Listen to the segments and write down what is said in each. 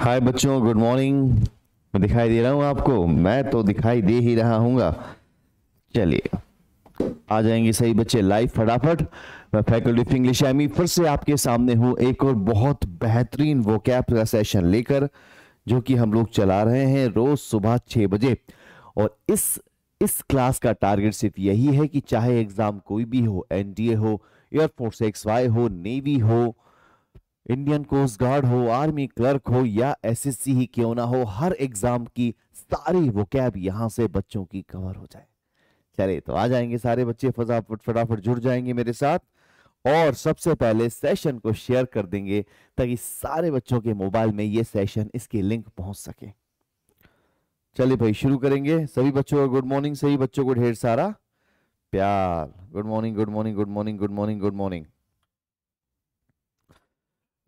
हाय बच्चों good morning मैं दिखाई दे रहा हूँ आपको मैं तो दिखाई दे ही रहा हूँ चलिए आ जाएंगे सही बच्चे लाइव फटाफट मैं फैकल्टी ऑफ इंग्लिश एमी फिर से आपके सामने हूँ एक और बहुत बेहतरीन कैप का सेशन लेकर जो कि हम लोग चला रहे हैं रोज सुबह छः बजे और इस इस क्लास का टारगेट सिर्फ यही है कि चाहे एग्ज़ाम कोई भी हो एनडीए हो एयरफोर्स एक्स वाई हो नेवी हो इंडियन कोस्ट गार्ड हो आर्मी क्लर्क हो या एसएससी ही क्यों ना हो हर एग्जाम की सारी वो कैब यहाँ से बच्चों की कवर हो जाए चले तो आ जाएंगे सारे बच्चे फटाफट फटाफट जुड़ जाएंगे मेरे साथ और सबसे पहले सेशन को शेयर कर देंगे ताकि सारे बच्चों के मोबाइल में ये सेशन इसके लिंक पहुंच सके चलिए भाई शुरू करेंगे सभी बच्चों का गुड मॉर्निंग सभी बच्चों को ढेर सारा प्यार good morning good morning good morning good morning good morning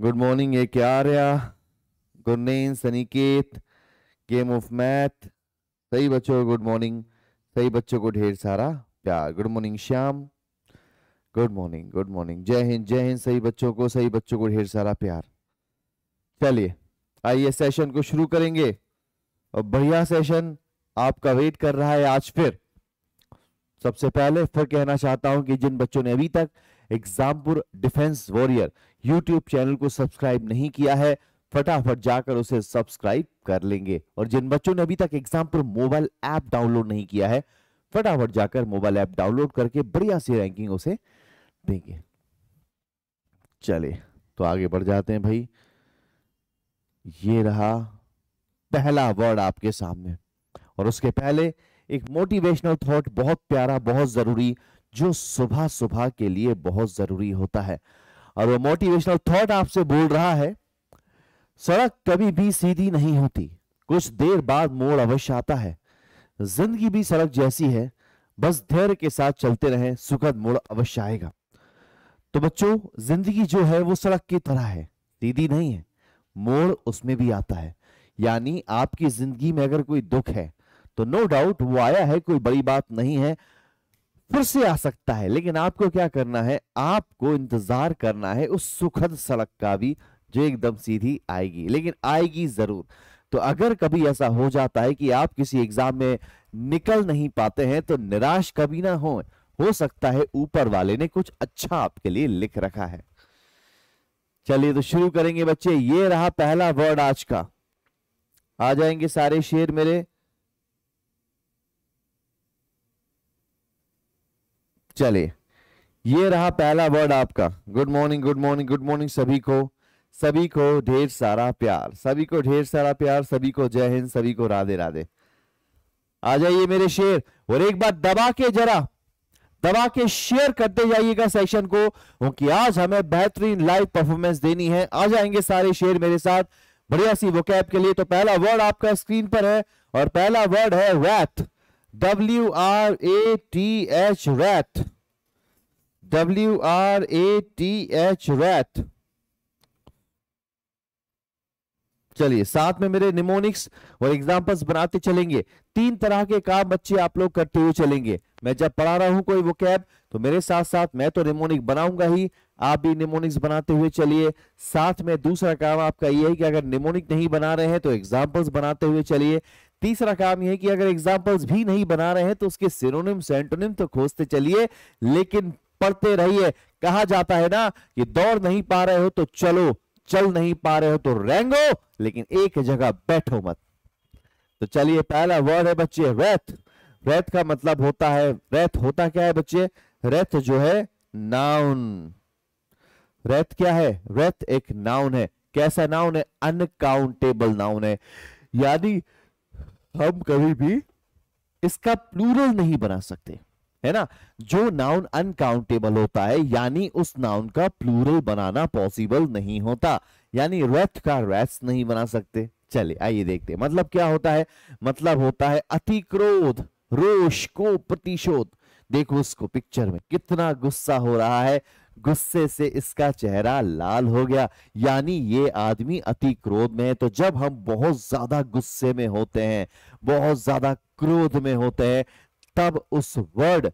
good morning ये क्या आर्या गुरनेन सनिकेत गेम ऑफ मैथ सही बच्चों गुड मॉर्निंग सही बच्चों को ढेर सारा प्यार good morning Shyam good morning good morning जय हिंद जय हिंद सही बच्चों को सही बच्चों को ढेर सारा प्यार चलिए आइए सेशन को शुरू करेंगे और बढ़िया सेशन आपका वेट कर रहा है आज फिर सबसे पहले फिर कहना चाहता हूं कि जिन बच्चों ने अभी तक Exampur defence warrior YouTube channel को सब्सक्राइब नहीं किया है फटाफट जाकर उसे सब्सक्राइब कर लेंगे और जिन बच्चों ने अभी तक एग्जाम पर मोबाइल ऐप डाउनलोड नहीं किया है फटाफट जाकर मोबाइल ऐप डाउनलोड करके बढ़िया सी रैंकिंग उसे देंगे चले तो आगे बढ़ जाते हैं भाई ये रहा पहला वर्ड आपके सामने और उसके पहले एक मोटिवेशनल थॉट बहुत प्यारा बहुत जरूरी जो सुबह सुबह के लिए बहुत जरूरी होता है और वो मोटिवेशनल थॉट आपसे बोल रहा है सड़क कभी भी सीधी नहीं होती कुछ देर बाद मोड़ अवश्य आता है जिंदगी भी सड़क जैसी है बस धैर्य के साथ चलते रहे सुखद मोड़ अवश्य आएगा तो बच्चों जिंदगी जो है वो सड़क की तरह है सीधी नहीं है मोड़ उसमें भी आता है यानी आपकी जिंदगी में अगर कोई दुख है तो नो डाउट वो आया है कोई बड़ी बात नहीं है फिर से आ सकता है लेकिन आपको क्या करना है आपको इंतजार करना है उस सुखद सड़क का भी जो एकदम सीधी आएगी लेकिन आएगी जरूर तो अगर कभी ऐसा हो जाता है कि आप किसी एग्जाम में निकल नहीं पाते हैं तो निराश कभी ना हो हो सकता है ऊपर वाले ने कुछ अच्छा आपके लिए लिख रखा है चलिए तो शुरू करेंगे बच्चे ये रहा पहला वर्ड आज का आ जाएंगे सारे शेर मेरे चलिए ये रहा पहला वर्ड आपका good morning good morning good morning सभी को सभी को ढेर सारा प्यार सभी को ढेर सारा प्यार सभी को जय हिंद सभी को राधे राधे आ जाइए मेरे शेर और एक बार दबा के जरा दबा के शेयर करते जाइएगा सेशन को क्योंकि आज हमें बेहतरीन लाइव परफॉर्मेंस देनी है आ जाएंगे सारे शेयर मेरे साथ बढ़िया सी वो के लिए तो पहला वर्ड आपका स्क्रीन पर है और पहला वर्ड है wrath W R A T H wrath W R A T H wrath चलिए साथ में मेरे निमोनिक्स और एग्जांपल्स बनाते चलेंगे तीन तरह के काम बच्चे आप लोग करते हुए चलेंगे मैं जब पढ़ा रहा हूं कोई वो कैब तो मेरे साथ साथ मैं तो निमोनिक बनाऊंगा ही आप भी निमोनिक्स बनाते हुए चलिए साथ में दूसरा काम आपका ये है कि अगर निमोनिक नहीं बना रहे हैं तो एग्जाम्पल्स बनाते हुए चलिए तीसरा काम यह है कि अगर एग्जाम्पल्स भी नहीं बना रहे हैं तो उसके सिरोनिम्स सेंटोनिम तो खोजते चलिए लेकिन पढ़ते रहिए कहा जाता है ना कि दौड़ नहीं पा रहे हो तो चलो चल नहीं पा रहे हो तो रेंगो लेकिन एक जगह बैठो मत तो चलिए पहला वर्ड है बच्चे रैथ रैथ का मतलब होता है रैथ होता क्या है बच्चे रेत जो है नाउन रैथ क्या है रैथ एक नाउन है कैसा नाउन है अनकाउंटेबल नाउन है यानी हम कभी भी इसका प्लूरल नहीं बना सकते है ना जो नाउन अनकाउंटेबल होता है यानी उस नाउन का प्लूरल बनाना पॉसिबल नहीं होता यानी रथ का रेस नहीं बना सकते चले आइए देखते मतलब क्या होता है मतलब होता है अतिक्रोध रोष को प्रतिशोध देखो उसको पिक्चर में कितना गुस्सा हो रहा है गुस्से से इसका चेहरा लाल हो गया यानी ये आदमी अति क्रोध में है तो जब हम बहुत ज्यादा गुस्से में होते हैं बहुत ज्यादा क्रोध में होते हैं तब उस वर्ड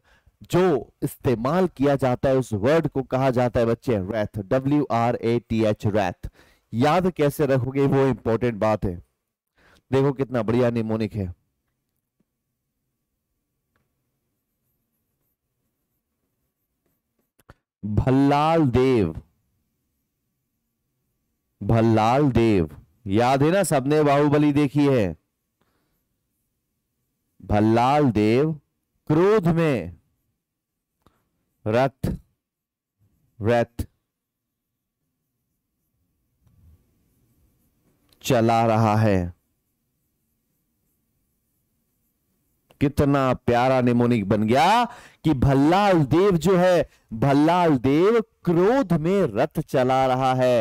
जो इस्तेमाल किया जाता है उस वर्ड को कहा जाता है बच्चे wrath W R A T H wrath याद कैसे रखोगे वो इंपॉर्टेंट बात है देखो कितना बढ़िया निमोनिक है भल्लाल देव भल्लाल देव याद है ना सबने बाहुबली देखी है भल्लाल देव क्रोध में रथ रथ चला रहा है कितना प्यारा निमोनिक बन गया कि भल्लाल देव जो है भल्लाल देव क्रोध में रथ चला रहा है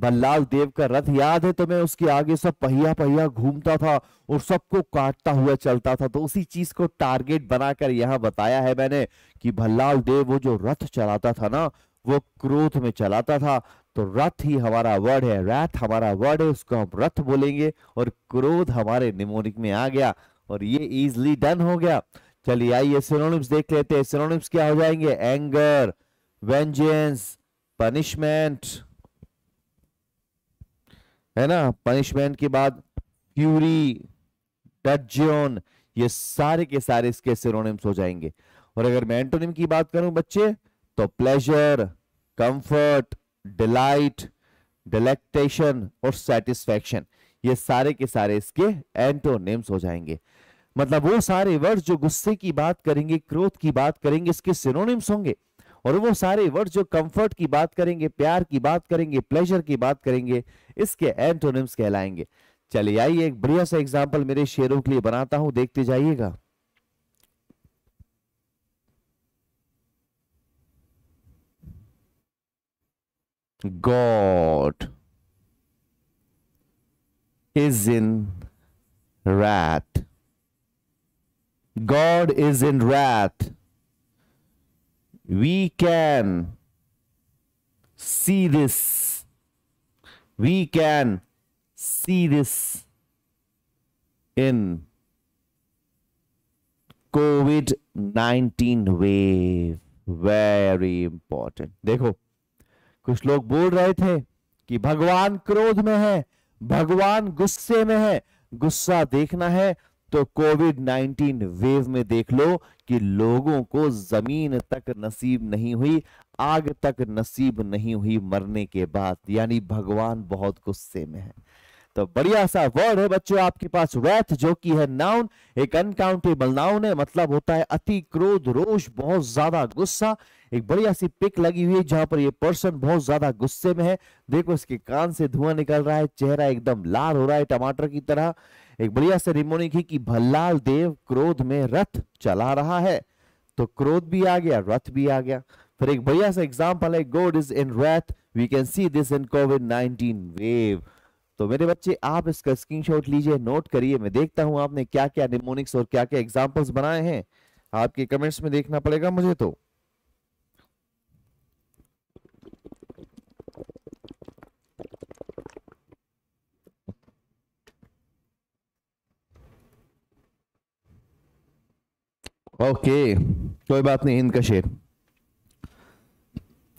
भल्लाल देव का रथ याद है तो मैं उसके आगे सब पहिया पहिया घूमता था और सबको काटता हुआ चलता था तो उसी चीज को टारगेट बनाकर यहां बताया है मैंने कि भल्लाल देव वो जो रथ चलाता था ना वो क्रोध में चलाता था तो रथ ही हमारा वर्ड है रथ हमारा वर्ड है उसको हम रथ बोलेंगे और क्रोध हमारे निमोनिक में आ गया और ये इजली डन हो गया चलिए आइए सिनोनिम्स देख लेते हैं सिनोनिम्स क्या हो जाएंगे एंगर वेंजेंस पनिशमेंट है ना पनिशमेंट के बाद फ्यूरी डोन ये सारे के सारे इसके सिरोनिम्स हो जाएंगे और अगर मैं एंटोनिम की बात करूं बच्चे तो प्लेजर कंफर्ट डिलाइट डिलेक्टेशन और सेटिस्फेक्शन ये सारे के सारे इसके एंटोनिम्स हो जाएंगे मतलब वो सारे वर्ड जो गुस्से की बात करेंगे क्रोध की बात करेंगे इसके सिनोनिम्स होंगे और वो सारे वर्ड जो कंफर्ट की बात करेंगे प्यार की बात करेंगे प्लेजर की बात करेंगे इसके एंटोनिम्स कहलाएंगे चलिए आइए एक बढ़िया सा एग्जाम्पल मेरे शेरों के लिए बनाता हूं देखते जाइएगा God is in wrath God is in wrath. We can see this. We can see this in COVID 19 wave very important देखो कुछ लोग बोल रहे थे कि भगवान क्रोध में है भगवान गुस्से में है गुस्सा देखना है तो कोविड 19 वेव में देख लो कि लोगों को जमीन तक नसीब नहीं हुई आग तक नसीब नहीं हुई मरने के बाद यानी भगवान बहुत गुस्से में है तो बढ़िया सा वर्ड है बच्चों आपके पास वैथ जो कि है नाउन एक अनकाउंटेबल नाउन है मतलब होता है अति क्रोध रोष बहुत ज्यादा गुस्सा एक बढ़िया सी पिक लगी हुई है जहां पर ये पर्सन बहुत ज्यादा गुस्से में है देखो इसके कान से धुआं निकल रहा है चेहरा एकदम लाल हो रहा है टमाटर की तरह एक बढ़िया से रिमोनिक है कि भल्लाल देव क्रोध में रथ चला रहा है तो क्रोध भी आ गया रथ भी आ गया फिर एक बढ़िया सा एग्जाम्पल है God is in wrath we can see this in COVID nineteen wave तो मेरे बच्चे आप इसका स्क्रीनशॉट लीजिए नोट करिए मैं देखता हूं आपने क्या क्या निमोनिक्स और क्या क्या एग्जाम्पल्स बनाए हैं आपके कमेंट्स में देखना पड़ेगा मुझे तो ओके कोई बात नहीं हिंद का शेर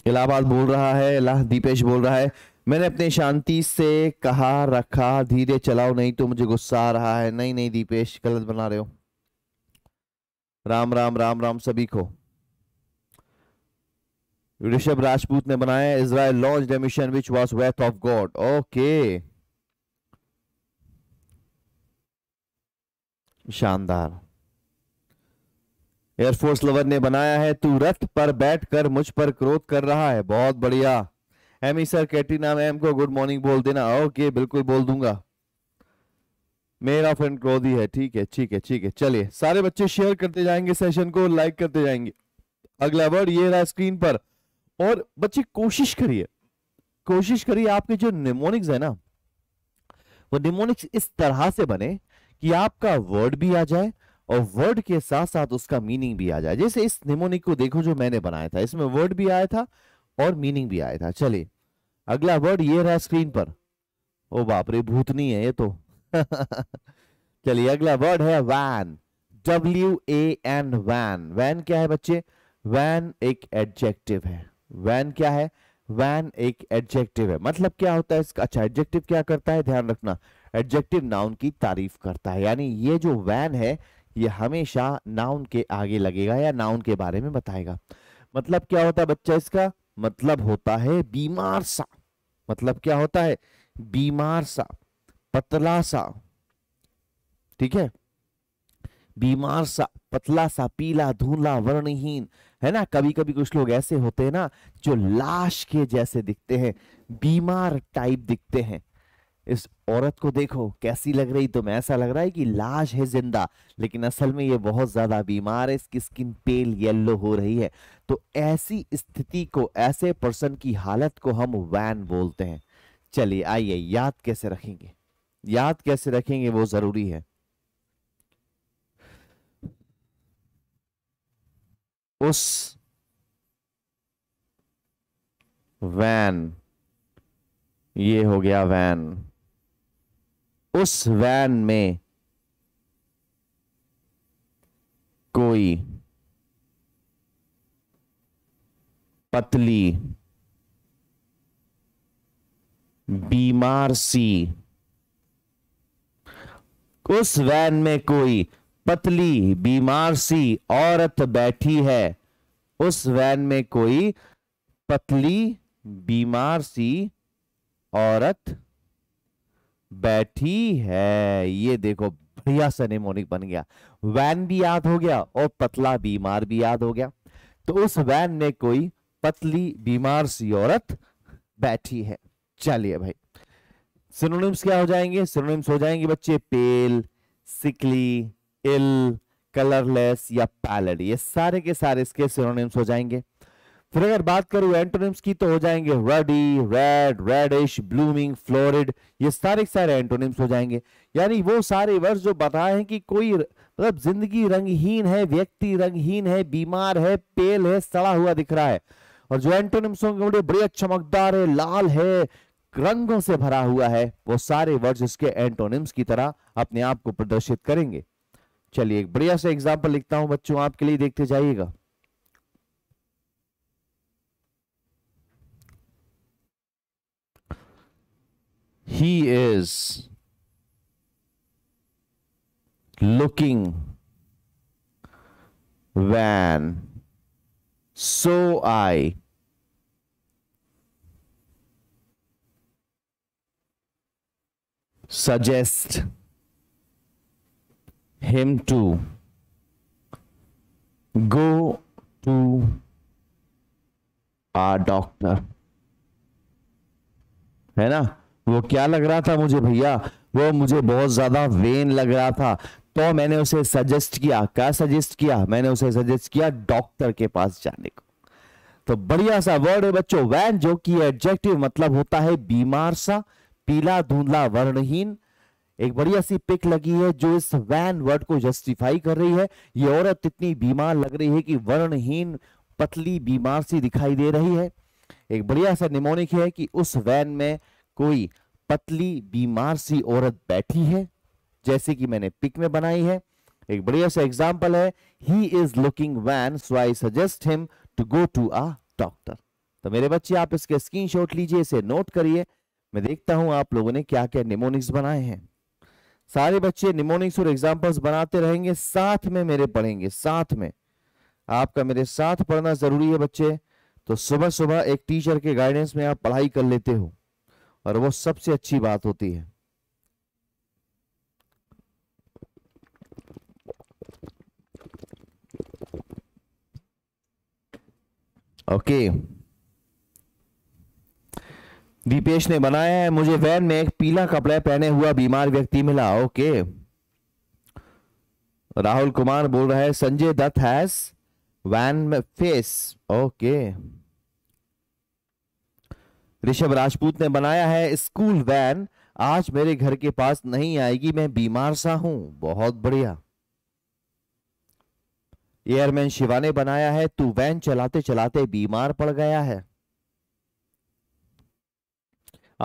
इलाहाबाद बोल रहा है इलाह दीपेश बोल रहा है मैंने अपने शांति से कहा रखा धीरे चलाओ नहीं तो मुझे गुस्सा आ रहा है नहीं नहीं दीपेश गलत बना रहे हो राम राम राम राम सभी को ऋषभ राजपूत ने बनाया Israel launch mission which was wrath of God okay शानदार एयरफोर्स लवर ने बनाया है तू रथ पर बैठकर मुझ पर क्रोध कर रहा है बहुत बढ़िया एमी सर कैटरीना मैम को गुड मॉर्निंग बोल देना ओके बिल्कुल बोल दूंगा मेरा फ्रेंड क्रोधी है ठीक है ठीक है ठीक है चलिए सारे बच्चे शेयर करते जाएंगे सेशन को लाइक करते जाएंगे अगला वर्ड ये रहा स्क्रीन पर और बच्चे कोशिश करिए कोशिश करिए आपके जो निमोनिक्स है ना वो निमोनिक्स इस तरह से बने कि आपका वर्ड भी आ जाए और वर्ड के साथ साथ उसका मीनिंग भी आ जाए जैसे इस निमोनिक को देखो जो मैंने बनाया था इसमें वर्ड भी आया था और मीनिंग भी आया था चलिए अगला वर्ड ये रहा स्क्रीन पर ओ बाप रे भूतनी है ये तो चलिए अगला वर्ड है wan W A N wan wan क्या है बच्चे वैन एक एडजेक्टिव है वैन क्या है वैन एक एडजेक्टिव है मतलब क्या होता है इसका अच्छा एडजेक्टिव क्या करता है ध्यान रखना एडजेक्टिव नाउन की तारीफ करता है यानी ये जो वैन है ये हमेशा नाउन के आगे लगेगा या नाउन के बारे में बताएगा मतलब क्या होता है बच्चा इसका मतलब होता है बीमार सा मतलब क्या होता है बीमार सा पतला सा ठीक है बीमार सा पतला सा पीला धूला वर्णहीन है ना कभी कभी कुछ लोग ऐसे होते हैं ना जो लाश के जैसे दिखते हैं बीमार टाइप दिखते हैं इस औरत को देखो कैसी लग रही तुम्हें तो ऐसा लग रहा है कि लाश है जिंदा लेकिन असल में ये बहुत ज़्यादा बीमार है इसकी स्किन पेल येलो हो रही है तो ऐसी स्थिति को ऐसे पर्सन की हालत को हम वैन बोलते हैं चलिए आइए याद कैसे रखेंगे याद कैसे रखेंगे वो ज़रूरी है उस वैन ये हो गया वैन उस वैन में कोई पतली बीमार सी उस वैन में कोई पतली बीमार सी औरत बैठी है उस वैन में कोई पतली बीमार सी औरत बैठी है ये देखो बढ़िया सा निमोनिक बन गया वैन भी याद हो गया और पतला बीमार भी याद हो गया तो उस वैन में कोई पतली बीमार सी औरत बैठी है चलिए भाई सिनोनिम्स क्या हो जाएंगे सिनोनिम्स हो जाएंगे बच्चे पेल सिकली इल कलरलेस या पैलड ये सारे के सारे इसके सिनोनिम्स हो जाएंगे फिर अगर बात करूं एंटोनिम्स की तो हो जाएंगे ruddy red reddish blooming florid ये सारे सारे एंटोनिम्स हो जाएंगे यानी वो सारे वर्ड जो बताए हैं कि कोई मतलब जिंदगी रंगहीन है व्यक्ति रंगहीन है बीमार है पेल है सड़ा हुआ दिख रहा है और जो एंटोनिम्स होंगे बड़े बड़े चमकदार है लाल है रंगों से भरा हुआ है वो सारे वर्ड्स इसके एंटोनिम्स की तरह अपने आप को प्रदर्शित करेंगे चलिए एक बढ़िया सा एग्जाम्पल लिखता हूं बच्चों आपके लिए देखते जाइएगा He is looking when so I suggest him to go to a doctor है ना वो क्या लग रहा था मुझे भैया वो मुझे बहुत ज्यादा वेन लग रहा था तो मैंने उसे सजेस्ट किया क्या सजेस्ट किया मैंने उसे सजेस्ट किया डॉक्टर के पास जाने को तो बढ़िया सा वर्ड है बच्चों वैन जो कि एडजेक्टिव मतलब होता है बीमार सा पीला धुंधला वर्णहीन एक बढ़िया सी पिक लगी है जो इस वैन वर्ड को जस्टिफाई कर रही है ये औरत इतनी बीमार लग रही है कि वर्णहीन पतली बीमार सी दिखाई दे रही है एक बढ़िया सा निमोनिक है कि उस वैन में कोई पतली बीमार सी औरत बैठी है जैसे कि मैंने पिक में बनाई है एक बढ़िया सा एग्जाम्पल है he is looking wan so I suggest him to go to a doctor तो मेरे बच्चे आप इसके स्क्रीनशॉट लीजिए इसे नोट करिए मैं देखता हूं आप लोगों ने क्या क्या निमोनिक्स बनाए हैं सारे बच्चे निमोनिक्स और एग्जाम्पल्स बनाते रहेंगे साथ में मेरे पढ़ेंगे साथ में आपका मेरे साथ पढ़ना जरूरी है बच्चे तो सुबह सुबह एक टीचर के गाइडेंस में आप पढ़ाई कर लेते हो और वो सबसे अच्छी बात होती है ओके दीपेश ने बनाया है मुझे वैन में एक पीला कपड़ा पहने हुआ बीमार व्यक्ति मिला ओके राहुल कुमार बोल रहा है संजय दत्त हैज वैन में फेस ओके ऋषभ राजपूत ने बनाया है स्कूल वैन आज मेरे घर के पास नहीं आएगी मैं बीमार सा हूं बहुत बढ़िया एयरमैन शिवा ने बनाया है तू वैन चलाते चलाते बीमार पड़ गया है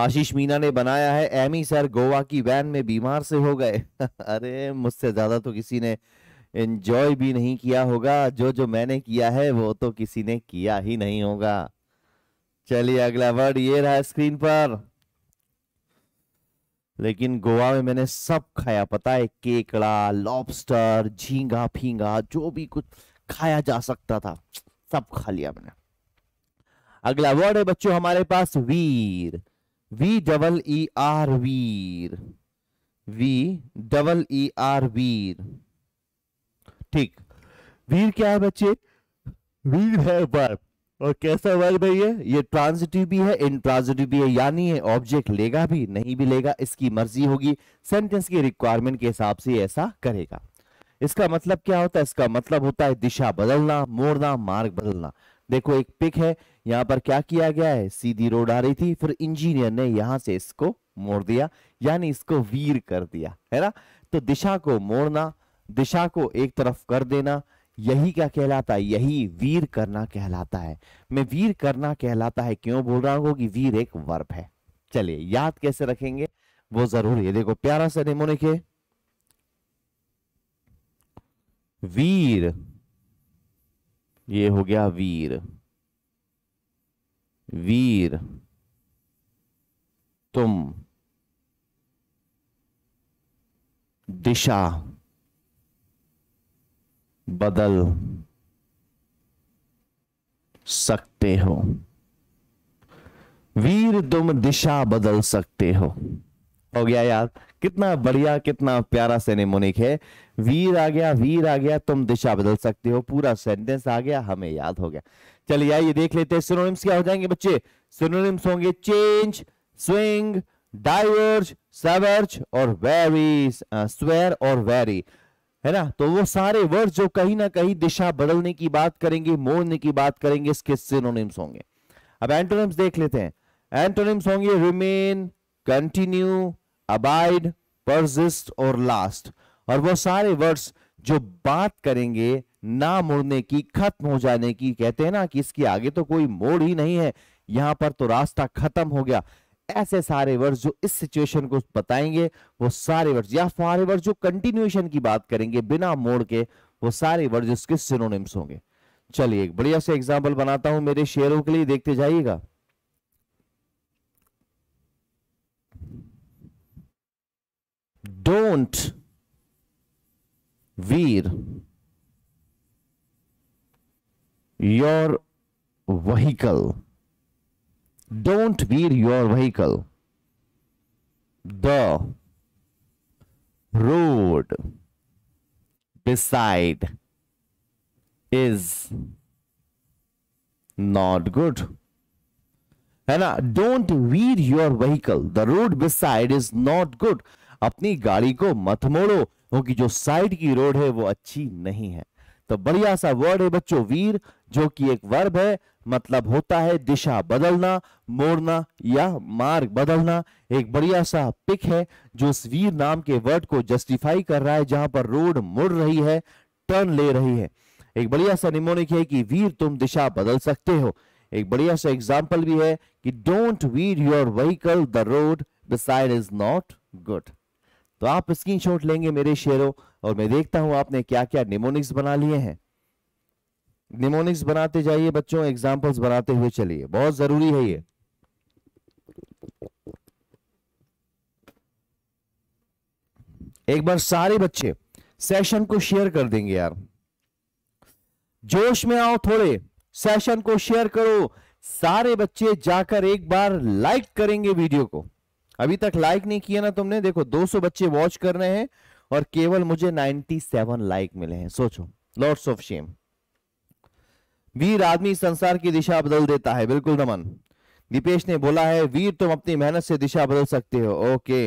आशीष मीना ने बनाया है एमी सर गोवा की वैन में बीमार से हो गए अरे मुझसे ज्यादा तो किसी ने एंजॉय भी नहीं किया होगा जो जो मैंने किया है वो तो किसी ने किया ही नहीं होगा चलिए अगला वर्ड ये रहा स्क्रीन पर लेकिन गोवा में मैंने सब खाया पता है केकड़ा लॉबस्टर झींगा फींगा जो भी कुछ खाया जा सकता था सब खा लिया मैंने अगला वर्ड है बच्चों हमारे पास veer V double E R veer V double E R veer ठीक वीर क्या है बच्चे वीर है बर्फ और कैसा वर्ब है ये ये ट्रांजिटिव भी है इनट्रांजिटिव भी है यानी ये ऑब्जेक्ट लेगा भी नहीं भी लेगा इसकी मर्जी होगी सेंटेंस की रिक्वायरमेंट के हिसाब से ऐसा करेगा इसका मतलब क्या होता है इसका मतलब होता है दिशा बदलना मोड़ना मार्ग बदलना देखो एक पिक है यहाँ पर क्या किया गया है सीधी रोड आ रही थी फिर इंजीनियर ने यहां से इसको मोड़ दिया यानी इसको वीर कर दिया है ना तो दिशा को मोड़ना दिशा को एक तरफ कर देना यही क्या कहलाता है यही वीर करना कहलाता है मैं वीर करना कहलाता है क्यों बोल रहा हूं कि वीर एक वर्ब है चलिए याद कैसे रखेंगे वो जरूरी है देखो प्यारा सा नेमो लिखे वीर ये हो गया वीर वीर तुम दिशा बदल सकते हो वीर तुम दिशा बदल सकते हो हो गया यार कितना बढ़िया कितना प्यारा सेनेमोनिक है वीर आ गया वीर आ गया तुम दिशा बदल सकते हो पूरा सेंटेंस आ गया हमें याद हो गया चलिए आइए देख लेते हैं सिनोनिम्स क्या हो जाएंगे बच्चे सिनोनिम्स होंगे चेंज स्विंग डाइवर्ज सवर्ज और वेरी स्वेर uh, और वेरी है ना तो वो सारे वर्ड जो कहीं ना कहीं दिशा बदलने की बात करेंगे मोड़ने की बात करेंगे इसके सिनोनिम्स होंगे अब एंटोनिम्स देख लेते हैं एंटोनिम्स होंगे रिमेन कंटिन्यू अबाइड परजिस्ट और लास्ट और वो सारे वर्ड्स जो बात करेंगे ना मुड़ने की खत्म हो जाने की कहते हैं ना कि इसके आगे तो कोई मोड़ ही नहीं है यहां पर तो रास्ता खत्म हो गया ऐसे सारे वर्ड्स जो इस सिचुएशन को बताएंगे वो सारे वर्ड्स या सारे वर्ड जो कंटिन्यूएशन की बात करेंगे बिना मोड़ के वो सारे वर्ड इसके सिनोनिम्स होंगे चलिए एक बढ़िया से एग्जाम्पल बनाता हूं मेरे शेयरों के लिए देखते जाइएगा don't veer your vehicle don't veer your vehicle the road beside is not good है ना don't veer your vehicle the road beside is not good अपनी गाड़ी को मत मोड़ो क्योंकि जो साइड की रोड है वो अच्छी नहीं है तो बढ़िया सा वर्ड है बच्चों वीर जो कि एक वर्ब है मतलब होता है दिशा बदलना मोड़ना या मार्ग बदलना एक बढ़िया सा पिक है जो इस वीर नाम के वर्ड को जस्टिफाई कर रहा है जहां पर रोड मुड़ रही है टर्न ले रही है एक बढ़िया सा निमोनिक है कि वीर तुम दिशा बदल सकते हो एक बढ़िया सा एग्जाम्पल भी है कि don't veer your vehicle the road the side is not good तो आप स्क्रीन लेंगे मेरे शेयरों और मैं देखता हूं आपने क्या क्या निमोनिक्स बना लिए हैं निमोनिक्स बनाते जाइए बच्चों एग्जाम्पल्स बनाते हुए चलिए बहुत जरूरी है ये एक बार सारे बच्चे सेशन को शेयर कर देंगे यार जोश में आओ थोड़े सेशन को शेयर करो सारे बच्चे जाकर एक बार लाइक करेंगे वीडियो को अभी तक लाइक नहीं किया ना तुमने देखो 200 बच्चे वॉच कर रहे हैं और केवल मुझे 97 लाइक मिले हैं सोचो लॉर्ड्स ऑफ शेम वीर आदमी संसार की दिशा बदल देता है बिल्कुल रमन दीपेश ने बोला है वीर तुम अपनी मेहनत से दिशा बदल सकते हो ओके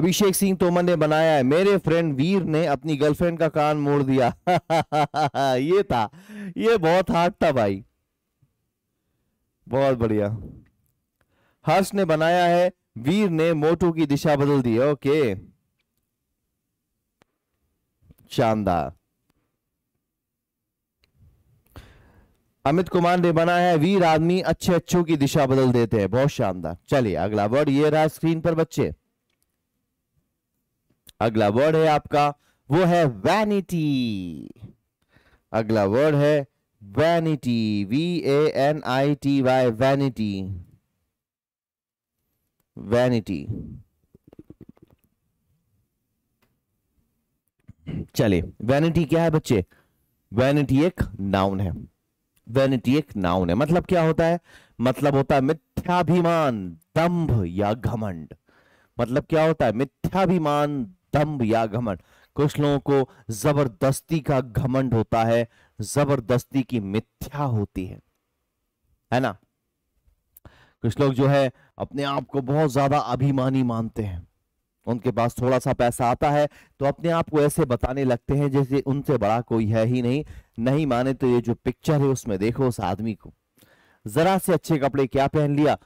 अभिषेक सिंह तोमर ने बनाया है मेरे फ्रेंड वीर ने अपनी गर्लफ्रेंड का कान मोड़ दिया ये था ये बहुत हार्ड था भाई बहुत बढ़िया हर्ष ने बनाया है वीर ने मोटू की दिशा बदल दी ओके शानदार अमित कुमार ने बना है वीर आदमी अच्छे अच्छों की दिशा बदल देते हैं बहुत शानदार चलिए अगला वर्ड ये रहा स्क्रीन पर बच्चे अगला वर्ड है आपका वो है वैनिटी अगला वर्ड है vanity V A N I T Y vanity vanity चले वैनिटी क्या है बच्चे वैनिटी एक नाउन है वैनिटी एक नाउन है मतलब क्या होता है मतलब होता है मिथ्याभिमान दंभ या घमंड मतलब क्या होता है मिथ्याभिमान दंभ या घमंड कुछ लोगों को जबरदस्ती का घमंड होता है जबरदस्ती की मिथ्या होती है है ना कुछ लोग जो है अपने आप को बहुत ज्यादा अभिमानी मानते हैं उनके पास थोड़ा सा पैसा आता है तो अपने आप को ऐसे बताने लगते हैं जैसे उनसे बड़ा कोई है ही नहीं नहीं माने तो ये जो पिक्चर है उसमें देखो उस आदमी को जरा से अच्छे कपड़े क्या पहन लिया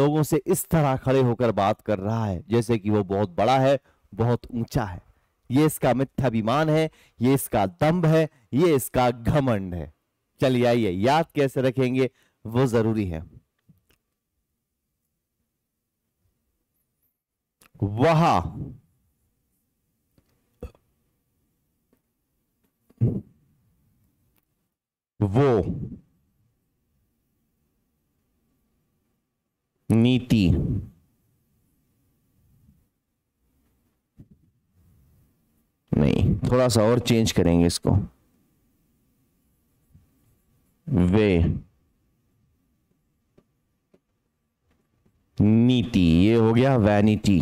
लोगों से इस तरह खड़े होकर बात कर रहा है जैसे कि वो बहुत बड़ा है बहुत ऊंचा है ये इसका मिथ्याभिमान है ये इसका दम्भ है ये इसका घमंड है चलिए आइए याद कैसे रखेंगे वो जरूरी है वह वो नीति नहीं थोड़ा सा और चेंज करेंगे इसको वे नीति ये हो गया वैनिटी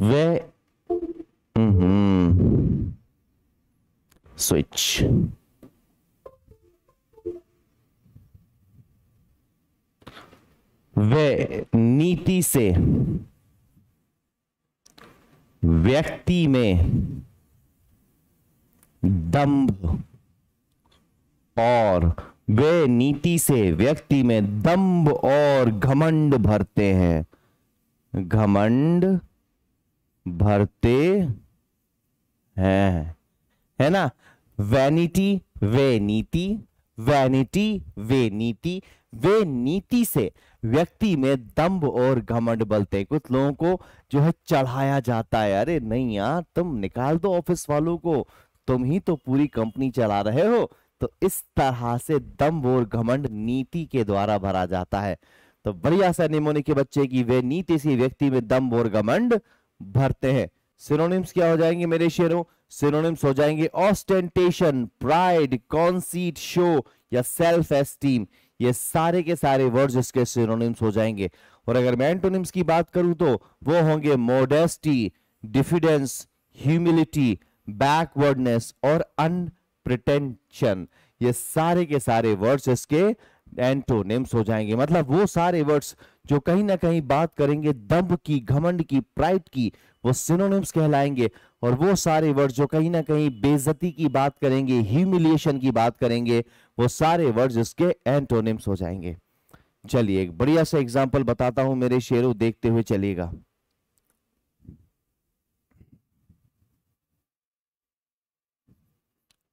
वे स्विच वे नीति से व्यक्ति में दंभ और वे नीति से व्यक्ति में दम्भ और घमंड भरते हैं घमंड भरते हैं है ना वैनिटी वे नीति वैनिटी वे नीति वे नीति से व्यक्ति में दम्भ और घमंड बलते हैं कुछ लोगों को जो है चढ़ाया जाता है अरे नहीं यार तुम निकाल दो ऑफिस वालों को तुम ही तो पूरी कंपनी चला रहे हो तो इस तरह से दम और घमंड नीति के द्वारा भरा जाता है तो बढ़िया सा निमोनी के बच्चे की वे नीति सी व्यक्ति में दम और घमंड भरते हैं सिनोनिम्स क्या हो जाएंगे मेरे शेरों सिनोनिम्स हो जाएंगे ऑस्टेंटेशन प्राइड कॉन्सीट शो या सेल्फ एस्टीम ये सारे के सारे वर्ड्स इसके सिनोनिम्स हो जाएंगे और अगर मैं एंटोनिम्स की बात करूं तो वो होंगे मोडेस्टी डिफिडेंस ह्यूमिलिटी बैकवर्डनेस और अन प्रिटेंशन ये सारे के सारे वर्ड्स इसके एंटोनिम्स हो जाएंगे मतलब वो सारे वर्ड्स जो कहीं ना कहीं बात करेंगे दम्भ की घमंड की प्राइड की वो सिनोनिम्स कहलाएंगे और वो सारे वर्ड्स जो कहीं ना कहीं बेजती की बात करेंगे ह्यूमिलिएशन की बात करेंगे वो सारे वर्ड्स इसके एंटोनिम्स हो जाएंगे चलिए एक बढ़िया सा एग्जाम्पल बताता हूं मेरे शेरों देखते हुए चलिएगा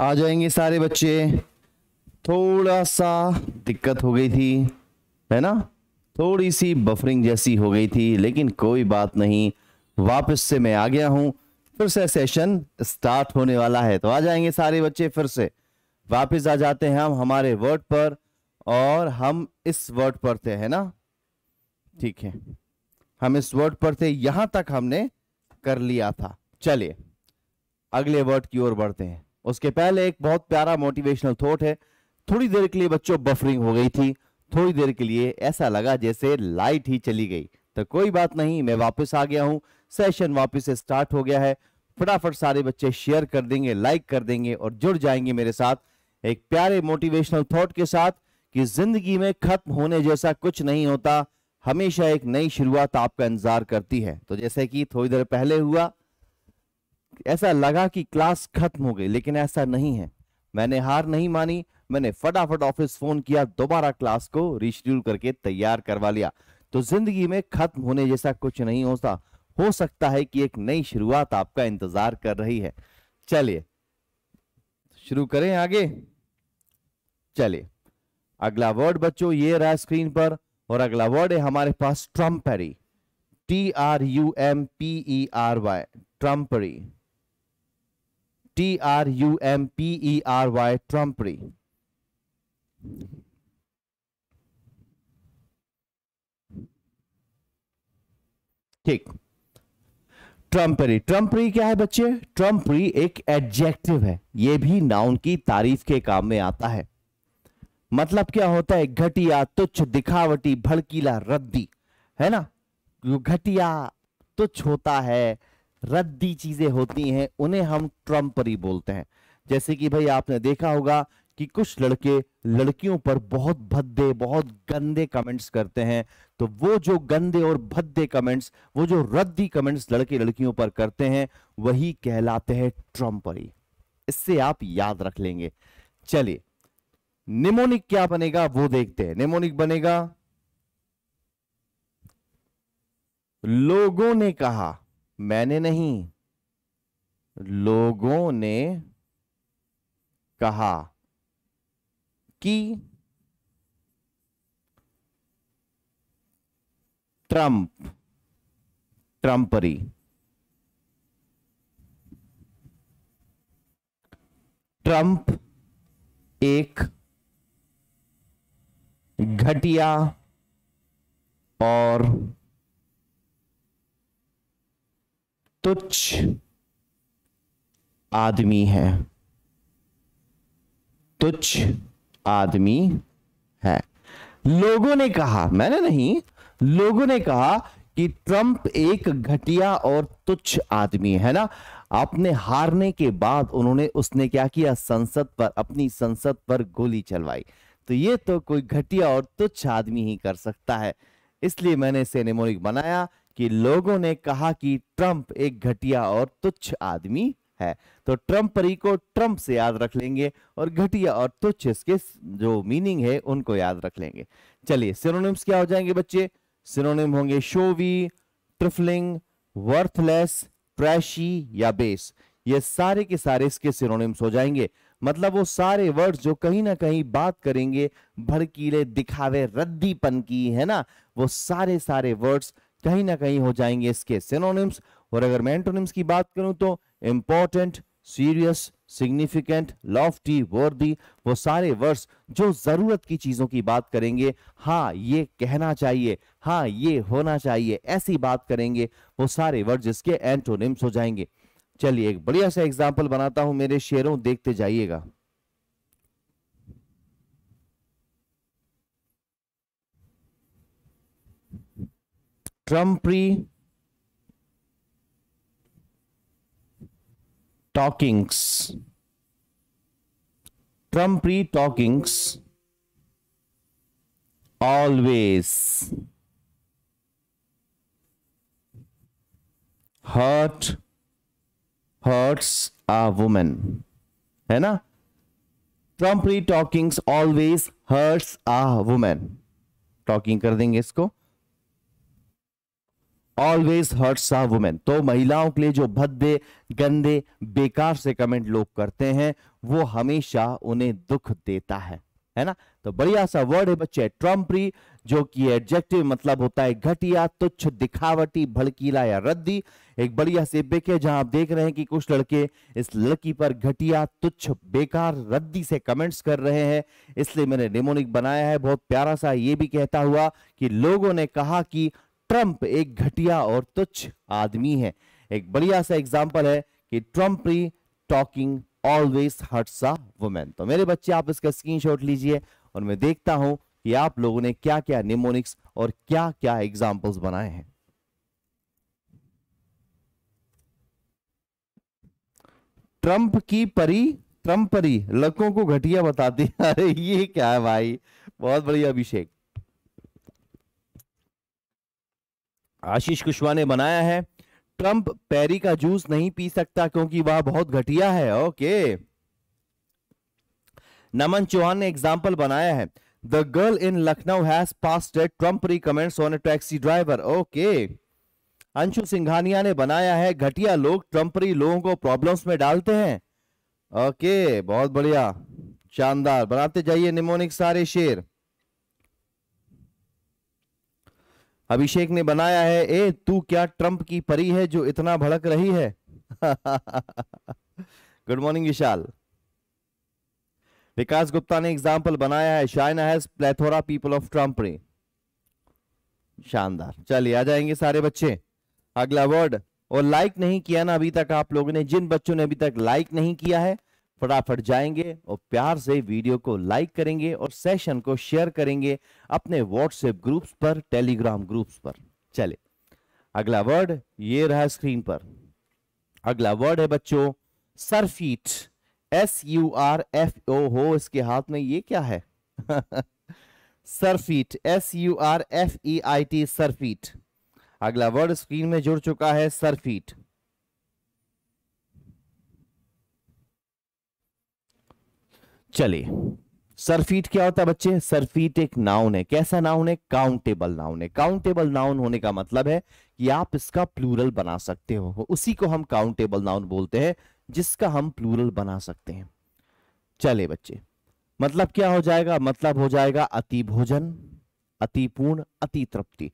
आ जाएंगे सारे बच्चे थोड़ा सा दिक्कत हो गई थी है ना थोड़ी सी बफरिंग जैसी हो गई थी लेकिन कोई बात नहीं वापस से मैं आ गया हूं फिर से सेशन स्टार्ट होने वाला है तो आ जाएंगे सारे बच्चे फिर से वापस आ जाते हैं हम हमारे वर्ड पर और हम इस वर्ड पर थे है ना ठीक है हम इस वर्ड पर थे यहां तक हमने कर लिया था चलिए अगले वर्ड की ओर बढ़ते हैं उसके पहले एक बहुत प्यारा मोटिवेशनल थॉट है थोड़ी देर के लिए बच्चों बफरिंग हो गई थी थोड़ी देर के लिए ऐसा लगा जैसे लाइट ही चली गई तो कोई बात नहीं मैं वापस आ गया हूँ सेशन वापस से स्टार्ट हो गया है फटाफट सारे बच्चे शेयर कर देंगे लाइक कर देंगे और जुड़ जाएंगे मेरे साथ एक प्यारे मोटिवेशनल थॉट के साथ कि जिंदगी में खत्म होने जैसा कुछ नहीं होता हमेशा एक नई शुरुआत आपका इंतजार करती है तो जैसे कि थोड़ी देर पहले हुआ ऐसा लगा कि क्लास खत्म हो गई लेकिन ऐसा नहीं है मैंने हार नहीं मानी मैंने फटाफट ऑफिस फोन किया दोबारा क्लास को रिशेड्यूल करके तैयार करवा लिया तो जिंदगी में खत्म होने जैसा कुछ नहीं होता हो सकता है कि एक नई शुरुआत आपका इंतजार कर रही है चलिए शुरू करें आगे चलिए अगला वर्ड बच्चों ये रहा स्क्रीन पर और अगला वर्ड है हमारे पास trumpery T R U M P E R Y trumpery T R U M P E R Y trumpery. ठीक ट्रम्परी ट्रम्परी क्या है बच्चे ट्रम्परी एक एडजेक्टिव है यह भी नाउन की तारीफ के काम में आता है मतलब क्या होता है घटिया तुच्छ दिखावटी भड़कीला रद्दी है ना घटिया तुच्छ होता है रद्दी चीजें होती हैं उन्हें हम ट्रम्परी बोलते हैं जैसे कि भाई आपने देखा होगा कि कुछ लड़के लड़कियों पर बहुत भद्दे बहुत गंदे कमेंट्स करते हैं तो वो जो गंदे और भद्दे कमेंट्स वो जो रद्दी कमेंट्स लड़के लड़कियों पर करते हैं वही कहलाते हैं ट्रम्परी इससे आप याद रख लेंगे चलिए निमोनिक क्या बनेगा वो देखते हैं निमोनिक बनेगा लोगों ने कहा मैंने नहीं लोगों ने कहा कि ट्रंप ट्रंपरी ट्रंप एक घटिया और तुच्छ आदमी है तुच्छ आदमी है लोगों ने कहा मैंने नहीं लोगों ने कहा कि ट्रंप एक घटिया और तुच्छ आदमी है ना अपने हारने के बाद उन्होंने उसने क्या किया संसद पर अपनी संसद पर गोली चलवाई तो ये तो कोई घटिया और तुच्छ आदमी ही कर सकता है इसलिए मैंने इसे निमोनिक बनाया कि लोगों ने कहा कि ट्रंप एक घटिया और तुच्छ आदमी है तो परी को ट्रंप से याद रख लेंगे और घटिया और तुच्छ इसके जो मीनिंग है उनको याद रख लेंगे चलिए सिनोनिम्स क्या हो जाएंगे बच्चे सिनोनिम होंगे शोवी ट्रिफलिंग वर्थलेस ट्रैशी या बेस ये सारे के सारे इसके सिनोनिम्स हो जाएंगे मतलब वो सारे वर्ड्स जो कहीं ना कहीं बात करेंगे भड़कीले दिखावे रद्दीपन की है ना वो सारे सारे वर्ड्स कहीं ना कहीं हो जाएंगे इसके सिनोनिम्स और अगर मैं एंटोनिम्स की बात करूं तो इंपॉर्टेंट सीरियस सिग्निफिकेंट लॉफ्टी वर्दी वो सारे वर्ड्स जो जरूरत की चीजों की बात करेंगे हाँ ये कहना चाहिए हाँ ये होना चाहिए ऐसी बात करेंगे वो सारे वर्ड जिसके एंटोनिम्स हो जाएंगे चलिए एक बढ़िया सा एग्जाम्पल बनाता हूं मेरे शेरों देखते जाइएगा trumpery talkings trumpery talkings always hurt hurts a woman है ना trumpery talkings always hurts a women talking कर देंगे इसको ऑलवेज हर्ट्स आ वुमेन तो महिलाओं के लिए जो भद्दे गंदे बेकार से कमेंट लोग करते हैं वो हमेशा उन्हें दुख देता है है ना तो बढ़िया सा वर्ड है बच्चे ट्रम्परी जो कि एडजेक्टिव मतलब होता है घटिया तुच्छ दिखावटी भड़कीला या रद्दी एक बढ़िया से बेके जहां आप देख रहे हैं कि कुछ लड़के इस लड़की पर घटिया तुच्छ बेकार रद्दी से कमेंट्स कर रहे हैं इसलिए मैंने निमोनिक बनाया है बहुत प्यारा सा ये भी कहता हुआ कि लोगों ने कहा कि ट्रंप एक घटिया और तुच्छ आदमी है एक बढ़िया सा एग्जाम्पल है कि trumpery talking always hurts a women तो मेरे बच्चे आप इसका स्क्रीन लीजिए और मैं देखता हूं कि आप लोगों ने क्या क्या निमोनिक्स और क्या क्या एग्जाम्पल्स बनाए हैं ट्रंप की परी ट्रंप परी लड़कों को घटिया बताती अरे ये क्या है भाई बहुत बढ़िया अभिषेक आशीष कुशवाहा ने बनाया है ट्रंप पैरी का जूस नहीं पी सकता क्योंकि वह बहुत घटिया है ओके नमन चौहान ने एग्जाम्पल बनाया है the girl in Lucknow has pass trumpery comments on a taxi driver okay Anshu Singhania ने बनाया है घटिया लोग ट्रंपरी लोगों को प्रॉब्लम्स में डालते हैं ओके बहुत बढ़िया शानदार बनाते जाइए निमोनिक सारे शेर अभिषेक ने बनाया है ए तू क्या ट्रंप की परी है जो इतना भड़क रही है गुड मॉर्निंग विशाल विकास गुप्ता ने एग्जाम्पल बनाया है Shaina has plethora people of रे शानदार चलिए आ जाएंगे सारे बच्चे अगला वर्ड और लाइक नहीं किया ना अभी तक आप लोगों ने जिन बच्चों ने अभी तक लाइक नहीं किया है फटाफट जाएंगे और प्यार से वीडियो को लाइक करेंगे और सेशन को शेयर करेंगे अपने व्हाट्सएप ग्रुप्स पर टेलीग्राम ग्रुप्स पर चले अगला वर्ड ये रहा स्क्रीन पर अगला वर्ड है बच्चों surfeit S U R F O हो इसके हाथ में ये क्या है surfeit S U R F E I T surfeit अगला वर्ड स्क्रीन में जुड़ चुका है सरफीट चलिए सरफीट क्या होता है बच्चे सरफीट एक नाउन है कैसा नाउन है काउंटेबल नाउन है काउंटेबल नाउन होने का मतलब है कि आप इसका प्लूरल बना सकते हो उसी को हम काउंटेबल नाउन बोलते हैं जिसका हम प्लूरल बना सकते हैं चले बच्चे मतलब क्या हो जाएगा मतलब हो जाएगा अति भोजन अति पूर्ण अति तृप्ति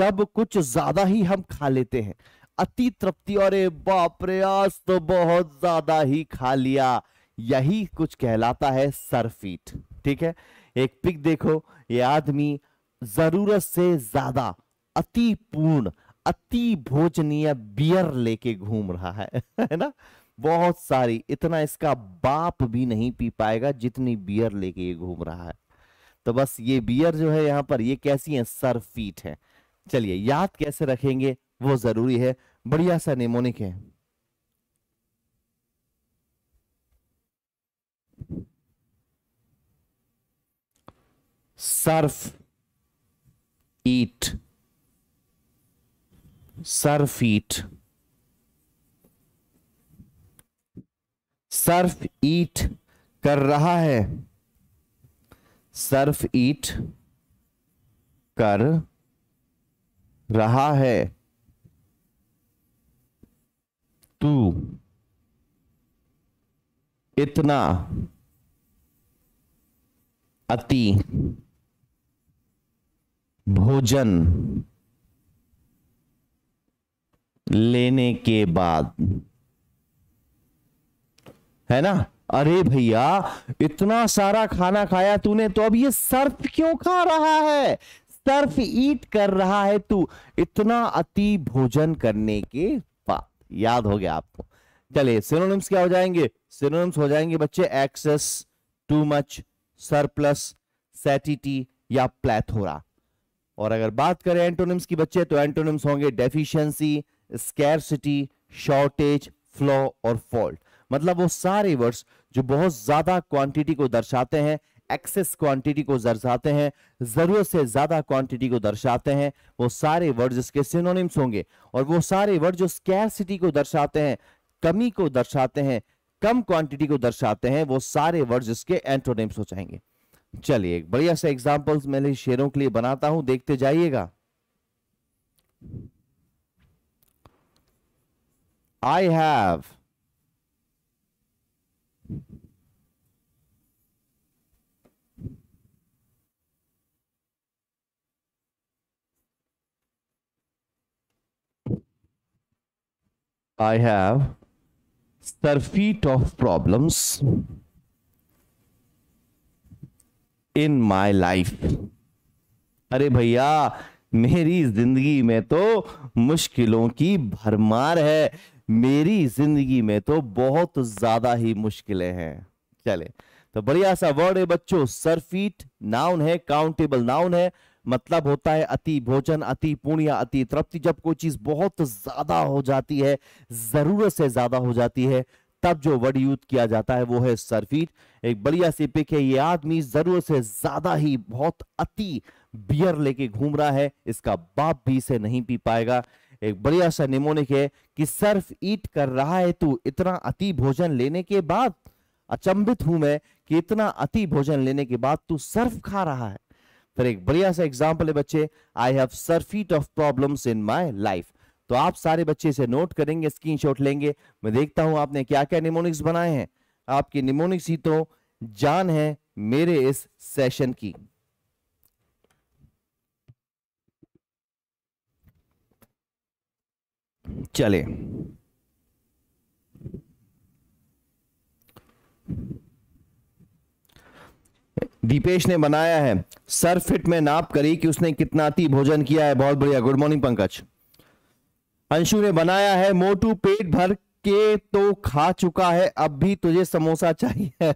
जब कुछ ज्यादा ही हम खा लेते हैं अति तृप्ति अरे बाप रे आज तो बहुत ज्यादा ही खा लिया यही कुछ कहलाता है सरफीट ठीक है एक पिक देखो ये आदमी जरूरत से ज्यादा अति पूर्ण अति भोजनीय बियर लेके घूम रहा है है ना बहुत सारी इतना इसका बाप भी नहीं पी पाएगा जितनी बियर लेके ये घूम रहा है तो बस ये बियर जो है यहां पर ये कैसी है सरफीट है चलिए याद कैसे रखेंगे वो जरूरी है बढ़िया सा निमोनिक है surf eat surf eat surf eat कर रहा है सर्फ ईट कर रहा है तू इतना अति भोजन लेने के बाद है ना अरे भैया इतना सारा खाना खाया तूने तो अब ये सर्फ क्यों खा रहा है सर्फ ईट कर रहा है तू इतना अति भोजन करने के बाद याद हो गया आपको चलिए सिनोनिम्स क्या हो जाएंगे सिनोनिम्स हो जाएंगे बच्चे excess too much surplus satiety या प्लेथोरा और अगर बात करें एंटोनिम्स की बच्चे तो एंटोनिम्स होंगे डेफिशिएंसी स्कैरसिटी शॉर्टेज फ्लॉ और फॉल्ट मतलब वो सारे वर्ड्स जो बहुत ज्यादा क्वांटिटी को दर्शाते हैं एक्सेस क्वांटिटी को दर्शाते हैं जरूरत से ज्यादा क्वांटिटी को दर्शाते हैं वो सारे वर्ड्स इसके सिनोनिम्स होंगे और वो सारे वर्ड जो स्कैरसिटी को दर्शाते हैं कमी को दर्शाते हैं कम क्वांटिटी को दर्शाते हैं वो सारे वर्ड्स इसके एंटोनिम्स हो जाएंगे चलिए एक बढ़िया से एग्जाम्पल्स मैंने शेयरों के लिए बनाता हूं देखते जाइएगा I have I have surfeit of problems in my life अरे भैया मेरी जिंदगी में तो मुश्किलों की भरमार है मेरी जिंदगी में तो बहुत ज्यादा ही मुश्किलें हैं चले तो बढ़िया सा वर्ड है बच्चों सरफीट नाउन है काउंटेबल नाउन है मतलब होता है अति भोजन अति या अति तृप्ति जब कोई चीज बहुत ज्यादा हो जाती है जरूरत से ज्यादा हो जाती है तब जो वर्ड यूज किया जाता है वो है सरफीट एक बढ़िया सी पिक है ये आदमी जरूरत से ज्यादा ही बहुत अति बियर लेके घूम रहा है इसका बाप भी इसे नहीं पी पाएगा एक बढ़िया सा निमोनिक है कि सर्फ ईट कर रहा है तू इतना अति भोजन लेने के बाद अचंभित हूं मैं कि इतना अति भोजन लेने के बाद तू सर्फ खा रहा है फिर एक बढ़िया सा एग्जाम्पल है बच्चे I have surfeit of problems in my life तो आप सारे बच्चे इसे नोट करेंगे स्क्रीनशॉट लेंगे मैं देखता हूं आपने क्या क्या निमोनिक्स बनाए हैं आपकी निमोनिक्स ही तो जान है मेरे इस सेशन की चले दीपेश ने बनाया है सर फिट में नाप करी कि उसने कितना भोजन किया है बहुत बढ़िया गुड मॉर्निंग पंकज अंशु ने बनाया है मोटू पेट भर के तो खा चुका है अब भी तुझे समोसा चाहिए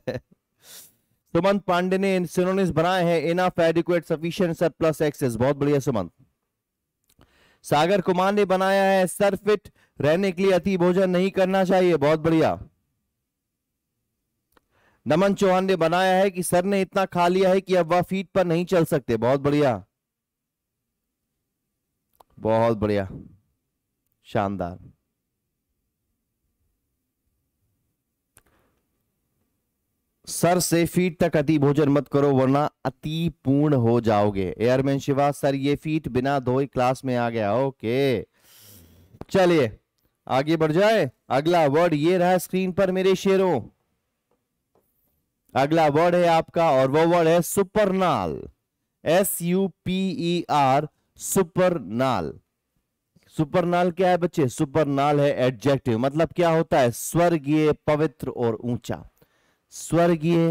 सुमंत पांडे ने सिनोनिस बनाए हैं enough adequate surplus excess बहुत बढ़िया सुमंत सागर कुमार ने बनाया है सर फिट रहने के लिए अति भोजन नहीं करना चाहिए बहुत बढ़िया नमन चौहान ने बनाया है कि सर ने इतना खा लिया है कि अब वह फीट पर नहीं चल सकते बहुत बढ़िया बहुत बढ़िया शानदार सर से फीट तक अति भोजन मत करो वरना अति पूर्ण हो जाओगे एयरमैन शिवा सर ये फीट बिना धोए क्लास में आ गया ओके चलिए आगे बढ़ जाए अगला वर्ड ये रहा स्क्रीन पर मेरे शेरों अगला वर्ड है आपका और वो वर्ड है supernal S U P E R supernal supernal क्या है बच्चे सुपरनाल है एडजेक्टिव मतलब क्या होता है स्वर्गीय पवित्र और ऊंचा स्वर्गीय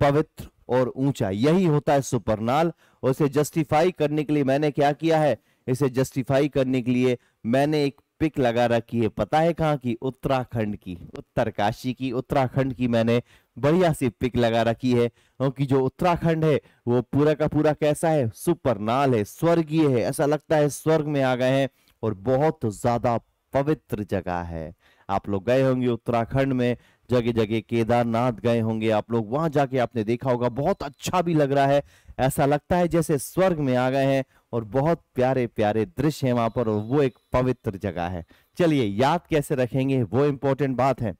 पवित्र और ऊंचा यही होता है सुपरनाल इसे जस्टिफाई करने के लिए मैंने क्या किया है इसे जस्टिफाई करने के लिए मैंने एक पिक लगा रखी है पता है कहाँ की उत्तराखंड की उत्तरकाशी की उत्तराखंड की मैंने बढ़िया सी पिक लगा रखी है क्योंकि जो उत्तराखंड है वो पूरा का पूरा कैसा है सुपरनाल है स्वर्गीय है ऐसा लगता है स्वर्ग में आ गए हैं और बहुत ज़्यादा पवित्र जगह है आप लोग गए होंगे उत्तराखंड में जगह जगह केदारनाथ गए होंगे आप लोग वहां जाके आपने देखा होगा बहुत अच्छा भी लग रहा है ऐसा लगता है जैसे स्वर्ग में आ गए हैं और बहुत प्यारे प्यारे दृश्य हैं वहां पर और वो एक पवित्र जगह है चलिए याद कैसे रखेंगे वो इंपॉर्टेंट बात है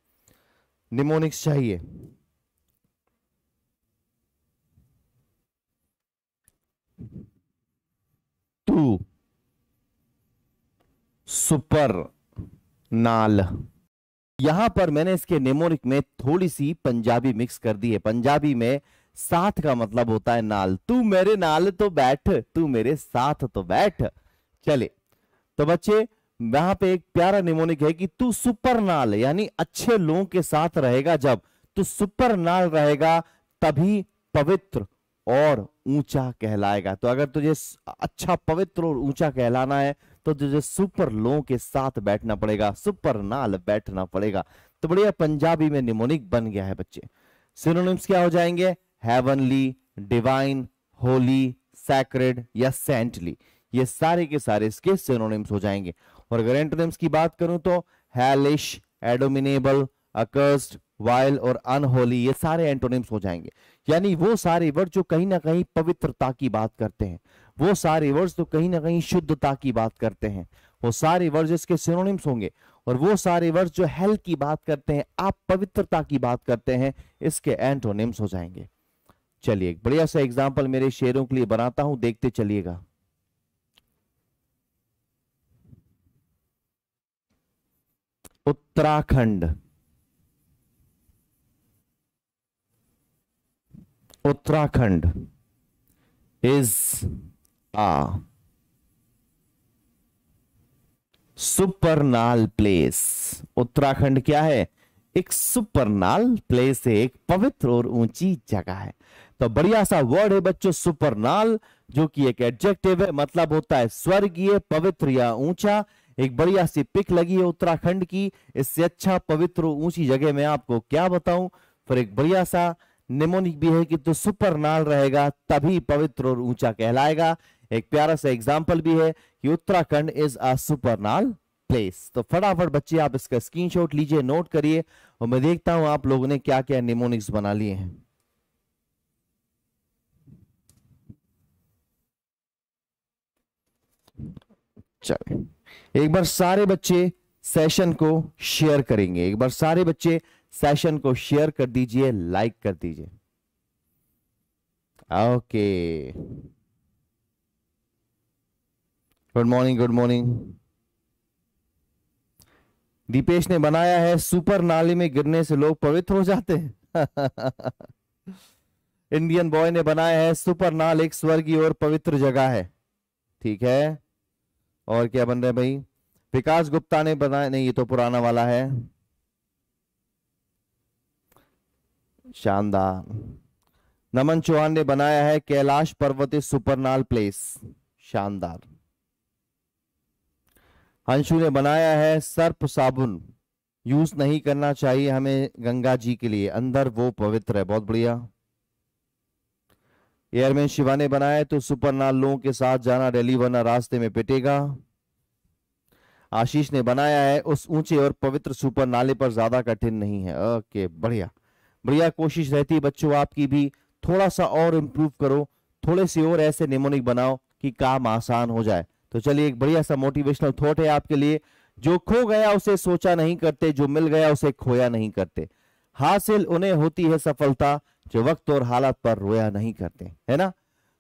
निमोनिक्स चाहिए टू सुपर नाल यहां पर मैंने इसके नेमोनिक में थोड़ी सी पंजाबी मिक्स कर दी है पंजाबी में साथ का मतलब होता है नाल तू मेरे नाल तो बैठ तू मेरे साथ तो बैठ चले तो बच्चे यहां पे एक प्यारा निमोनिक है कि तू सुपर नाल यानी अच्छे लोगों के साथ रहेगा जब तू सुपर नाल रहेगा तभी पवित्र और ऊंचा कहलाएगा तो अगर तुझे अच्छा पवित्र और ऊंचा कहलाना है तो जो सुपर लों के साथ बैठना पड़ेगा सुपर नाल बैठना पड़ेगा तो बढ़िया पंजाबी में निमोनिक बन गया है बच्चे सिनोनिम्स क्या हो जाएंगे हेवनली डिवाइन होली सैक्रेड या सेंटली ये सारे के सारे इसके सिनोनिम्स हो जाएंगे और अगर एंटोनिम्स की बात करूं तो हैलिश एडोमिनेबल अकर्स्ट वाइल और अनहोली ये सारे एंटोनिम्स हो जाएंगे यानी वो सारे वर्ड जो कहीं ना कहीं पवित्रता की बात करते हैं वो सारे वर्ड्स तो कहीं ना कहीं शुद्धता की बात करते हैं वो सारे वर्ड्स इसके सिनोनिम्स होंगे और वो सारे वर्ड्स जो हेल्थ की बात करते हैं आप पवित्रता की बात करते हैं इसके एंटोनिम्स हो जाएंगे चलिए एक बढ़िया सा एग्जाम्पल मेरे शेरों के लिए बनाता हूं देखते चलिएगा Uttarakhand Uttarakhand is a supernal place Uttarakhand क्या है एक सुपरनाल प्लेस है एक पवित्र और ऊंची जगह है तो बढ़िया सा वर्ड है बच्चों सुपरनाल जो कि एक एडजेक्टिव है मतलब होता है स्वर्गीय पवित्र या ऊंचा एक बढ़िया सी पिक लगी है उत्तराखंड की इससे अच्छा पवित्र ऊंची जगह में आपको क्या बताऊं फिर एक बढ़िया सा निमोनिक भी है कि तो सुपर नाल रहेगा तभी पवित्र और ऊंचा कहलाएगा एक प्यारा सा एग्जाम्पल भी है कि उत्तराखंड इज अ नाल प्लेस तो फटाफट बच्चे आप इसका स्क्रीनशॉट लीजिए नोट करिए और मैं देखता हूं आप लोगों ने क्या क्या निमोनिक्स बना लिए हैं चल एक बार सारे बच्चे सेशन को शेयर करेंगे एक बार सारे बच्चे सेशन को शेयर कर दीजिए लाइक कर दीजिए okay good morning good morning Dipesh ने बनाया है सुपर नाली में गिरने से लोग पवित्र हो जाते हैं इंडियन बॉय ने बनाया है सुपर नाल एक स्वर्गीय और पवित्र जगह है ठीक है और क्या बन रहा है भाई विकास गुप्ता ने बनाया नहीं ये तो पुराना वाला है शानदार नमन चौहान ने बनाया है कैलाश पर्वत सुपरनाल प्लेस शानदार अंशु ने बनाया है सर्प साबुन यूज नहीं करना चाहिए हमें गंगा जी के लिए अंदर वो पवित्र है बहुत बढ़िया एयरमैन शिवा ने बनाया तो सुपरनाल लोगों के साथ जाना डेली वरना रास्ते में पिटेगा आशीष ने बनाया है उस ऊंचे और पवित्र सुपर नाले पर ज्यादा कठिन नहीं है ओके बढ़िया बढ़िया कोशिश रहती है बच्चों आपकी भी थोड़ा सा और इम्प्रूव करो थोड़े से और ऐसे निमोनिक बनाओ कि काम आसान हो जाए तो चलिए एक बढ़िया सा मोटिवेशनल थॉट है आपके लिए जो खो गया उसे सोचा नहीं करते जो मिल गया उसे खोया नहीं करते हासिल उन्हें होती है सफलता जो वक्त और हालात पर रोया नहीं करते है ना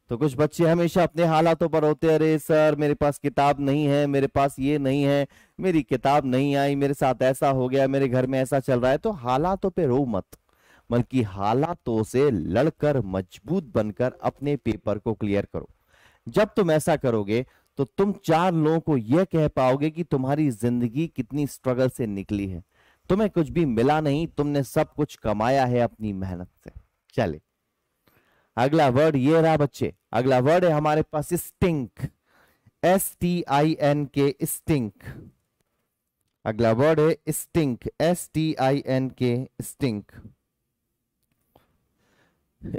तो कुछ बच्चे हमेशा अपने हालातों पर होते अरे सर मेरे पास किताब नहीं है मेरे पास ये नहीं है मेरी किताब नहीं आई मेरे साथ ऐसा हो गया मेरे घर में ऐसा चल रहा है तो हालातों पे रो मत बल्कि हालातों से लड़कर मजबूत बनकर अपने पेपर को क्लियर करो जब तुम ऐसा करोगे तो तुम चार लोगों को यह कह पाओगे कि तुम्हारी जिंदगी कितनी स्ट्रगल से निकली है तुम्हें कुछ भी मिला नहीं तुमने सब कुछ कमाया है अपनी मेहनत से चले अगला वर्ड ये रहा बच्चे अगला वर्ड है हमारे पास stink S T I N K stink अगला वर्ड है stink S T I N K stink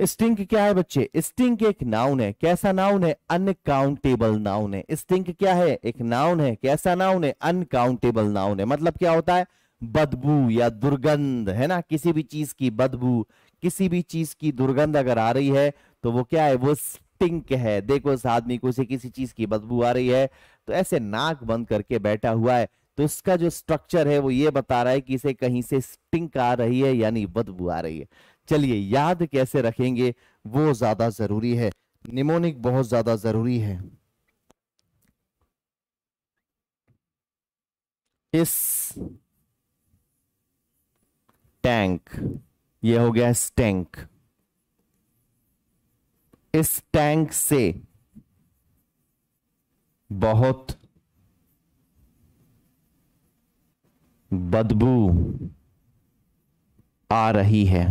stink क्या है बच्चे स्टिंक एक नाउन है कैसा नाउन है अनकाउंटेबल नाउन है स्टिंक क्या है एक नाउन है कैसा नाउन है अनकाउंटेबल नाउन है मतलब क्या होता है बदबू या दुर्गंध है ना किसी भी चीज की बदबू किसी भी चीज की दुर्गंध अगर आ रही है तो वो क्या है वो स्टिंक है देखो इस आदमी को उसे किसी चीज की बदबू आ रही है तो ऐसे नाक बंद करके बैठा हुआ है तो इसका जो स्ट्रक्चर है वो ये बता रहा है कि इसे कहीं से स्टिंक आ रही है यानी बदबू आ रही है चलिए याद कैसे रखेंगे वो ज्यादा जरूरी है निमोनिक बहुत ज्यादा जरूरी है इस टैंक ये हो गया स्टैंक इस टैंक से बहुत बदबू आ रही है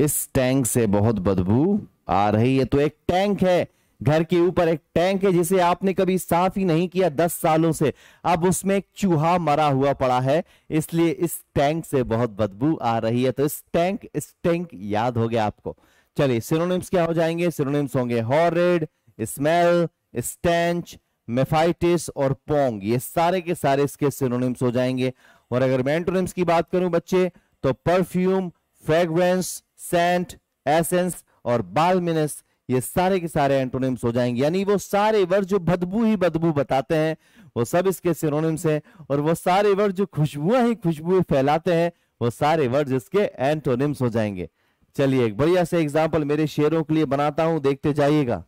इस टैंक से बहुत बदबू आ रही है तो एक टैंक है घर के ऊपर एक टैंक है जिसे आपने कभी साफ ही नहीं किया दस सालों से अब उसमें एक चूहा मरा हुआ पड़ा है इसलिए इस टैंक से बहुत बदबू आ रही है तो इस टैंक इस टैंक याद हो गया आपको चलिए सिरोनिम्स क्या हो जाएंगे सिरोनिम्स होंगे हॉरिड स्मेल स्टेंच मेफाइटिस और पोंग ये सारे के सारे इसके सिरोनिम्स हो जाएंगे और अगर मैं की बात करूं बच्चे तो परफ्यूम फ्रेग्रेंस सेंट एसेंस और बालमिनस ये सारे के सारे एंटोनिम्स हो जाएंगे यानी वो सारे वर्ड जो बदबू ही बदबू बताते हैं वो सब इसके सिरोनिम्स हैं और वो सारे वर्ड जो खुशबुआ ही खुशबू फैलाते हैं वो सारे वर्ड इसके एंटोनिम्स हो जाएंगे चलिए एक बढ़िया से एग्जाम्पल मेरे शेरों के लिए बनाता हूं देखते जाइएगा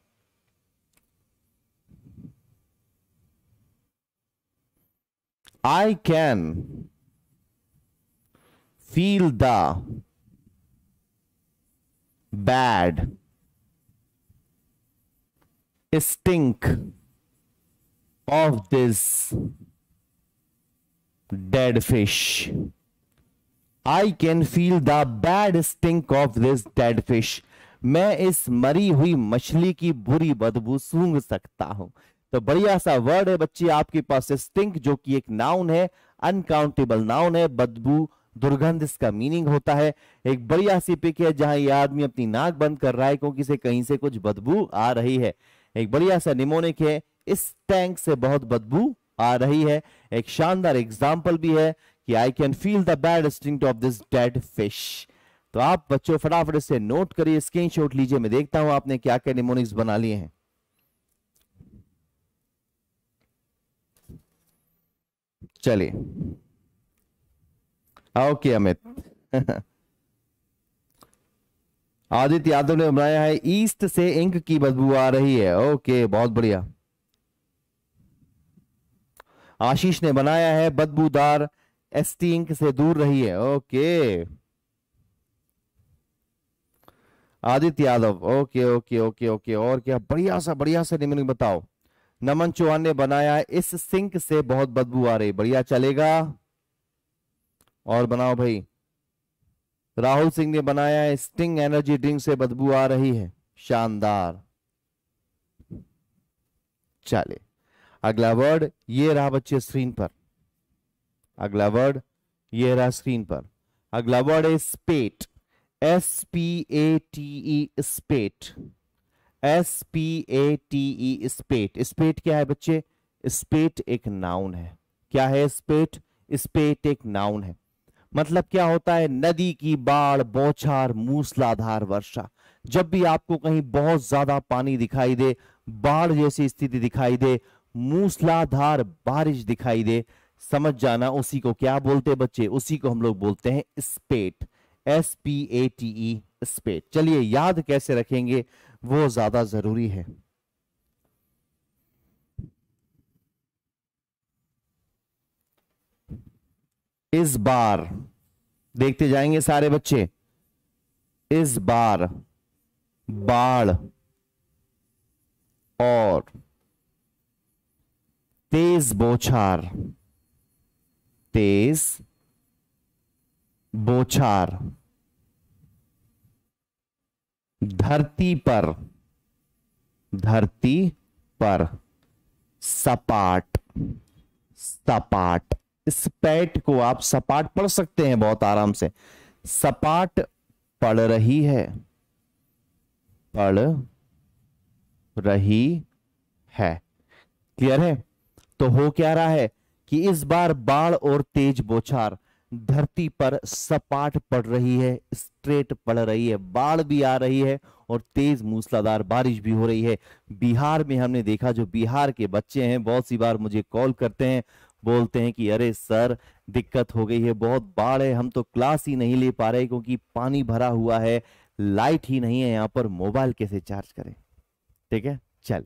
I can feel the bad stink of this dead fish i can feel the bad stink of this dead fish मैं इस मरी हुई मछली की बुरी बदबू सूंघ सकता हूं तो बढ़िया सा वर्ड है बच्चे आपके पास स्टिंक जो कि एक नाउन है अनकाउंटेबल नाउन है बदबू दुर्गंध इसका मीनिंग होता है एक बड़ी ऐसी पिक है जहां ये आदमी अपनी नाक बंद कर रहा है क्योंकि से कहीं से कुछ बदबू आ रही है एक बढ़िया सा निमोनिक है इस टैंक से बहुत बदबू आ रही है एक शानदार एग्जाम्पल भी है कि I can feel the bad stink of this dead fish तो आप बच्चों फटाफट से नोट करिए स्क्रीन शॉट लीजिए मैं देखता हूं आपने क्या क्या निमोनिक्स बना लिए हैं चलिए ओके अमित आदित्य यादव ने बनाया है ईस्ट से इंक की बदबू आ रही है ओके बहुत बढ़िया आशीष ने बनाया है बदबूदार एसटी इंक से दूर रही है okay Aditya Yadav okay okay okay okay और क्या बढ़िया सा बढ़िया सा निम्न बताओ नमन चौहान ने बनाया इस सिंक से बहुत बदबू आ रही बढ़िया चलेगा और बनाओ भाई राहुल सिंह ने बनाया है स्टिंग एनर्जी ड्रिंक से बदबू आ रही है शानदार चले अगला वर्ड ये रहा बच्चे स्क्रीन पर अगला वर्ड ये रहा स्क्रीन पर अगला वर्ड है spate S P A T E spate S P A T E spate spate क्या है बच्चे स्पेट एक नाउन है क्या है स्पेट स्पेट एक नाउन है मतलब क्या होता है नदी की बाढ़ बौछार मूसलाधार वर्षा जब भी आपको कहीं बहुत ज्यादा पानी दिखाई दे बाढ़ जैसी स्थिति दिखाई दे मूसलाधार बारिश दिखाई दे समझ जाना उसी को क्या बोलते हैं बच्चे उसी को हम लोग बोलते हैं spate S P A T E spate चलिए याद कैसे रखेंगे वो ज्यादा जरूरी है इस बार देखते जाएंगे सारे बच्चे इस बार बाढ़ और तेज बोछार तेज बोछार धरती पर धरती पर सपाट सपाट स्पैट को आप सपाट पढ़ सकते हैं बहुत आराम से सपाट पढ़ रही है पढ़ रही है क्लियर है तो हो क्या रहा है कि इस बार बाढ़ और तेज बोछार धरती पर सपाट पड़ रही है स्ट्रेट पड़ रही है बाढ़ भी आ रही है और तेज मूसलाधार बारिश भी हो रही है बिहार में हमने देखा जो बिहार के बच्चे हैं बहुत सी बार मुझे कॉल करते हैं बोलते हैं कि अरे सर दिक्कत हो गई है बहुत बाढ़ है हम तो क्लास ही नहीं ले पा रहे क्योंकि पानी भरा हुआ है लाइट ही नहीं है यहां पर मोबाइल कैसे चार्ज करें ठीक है चल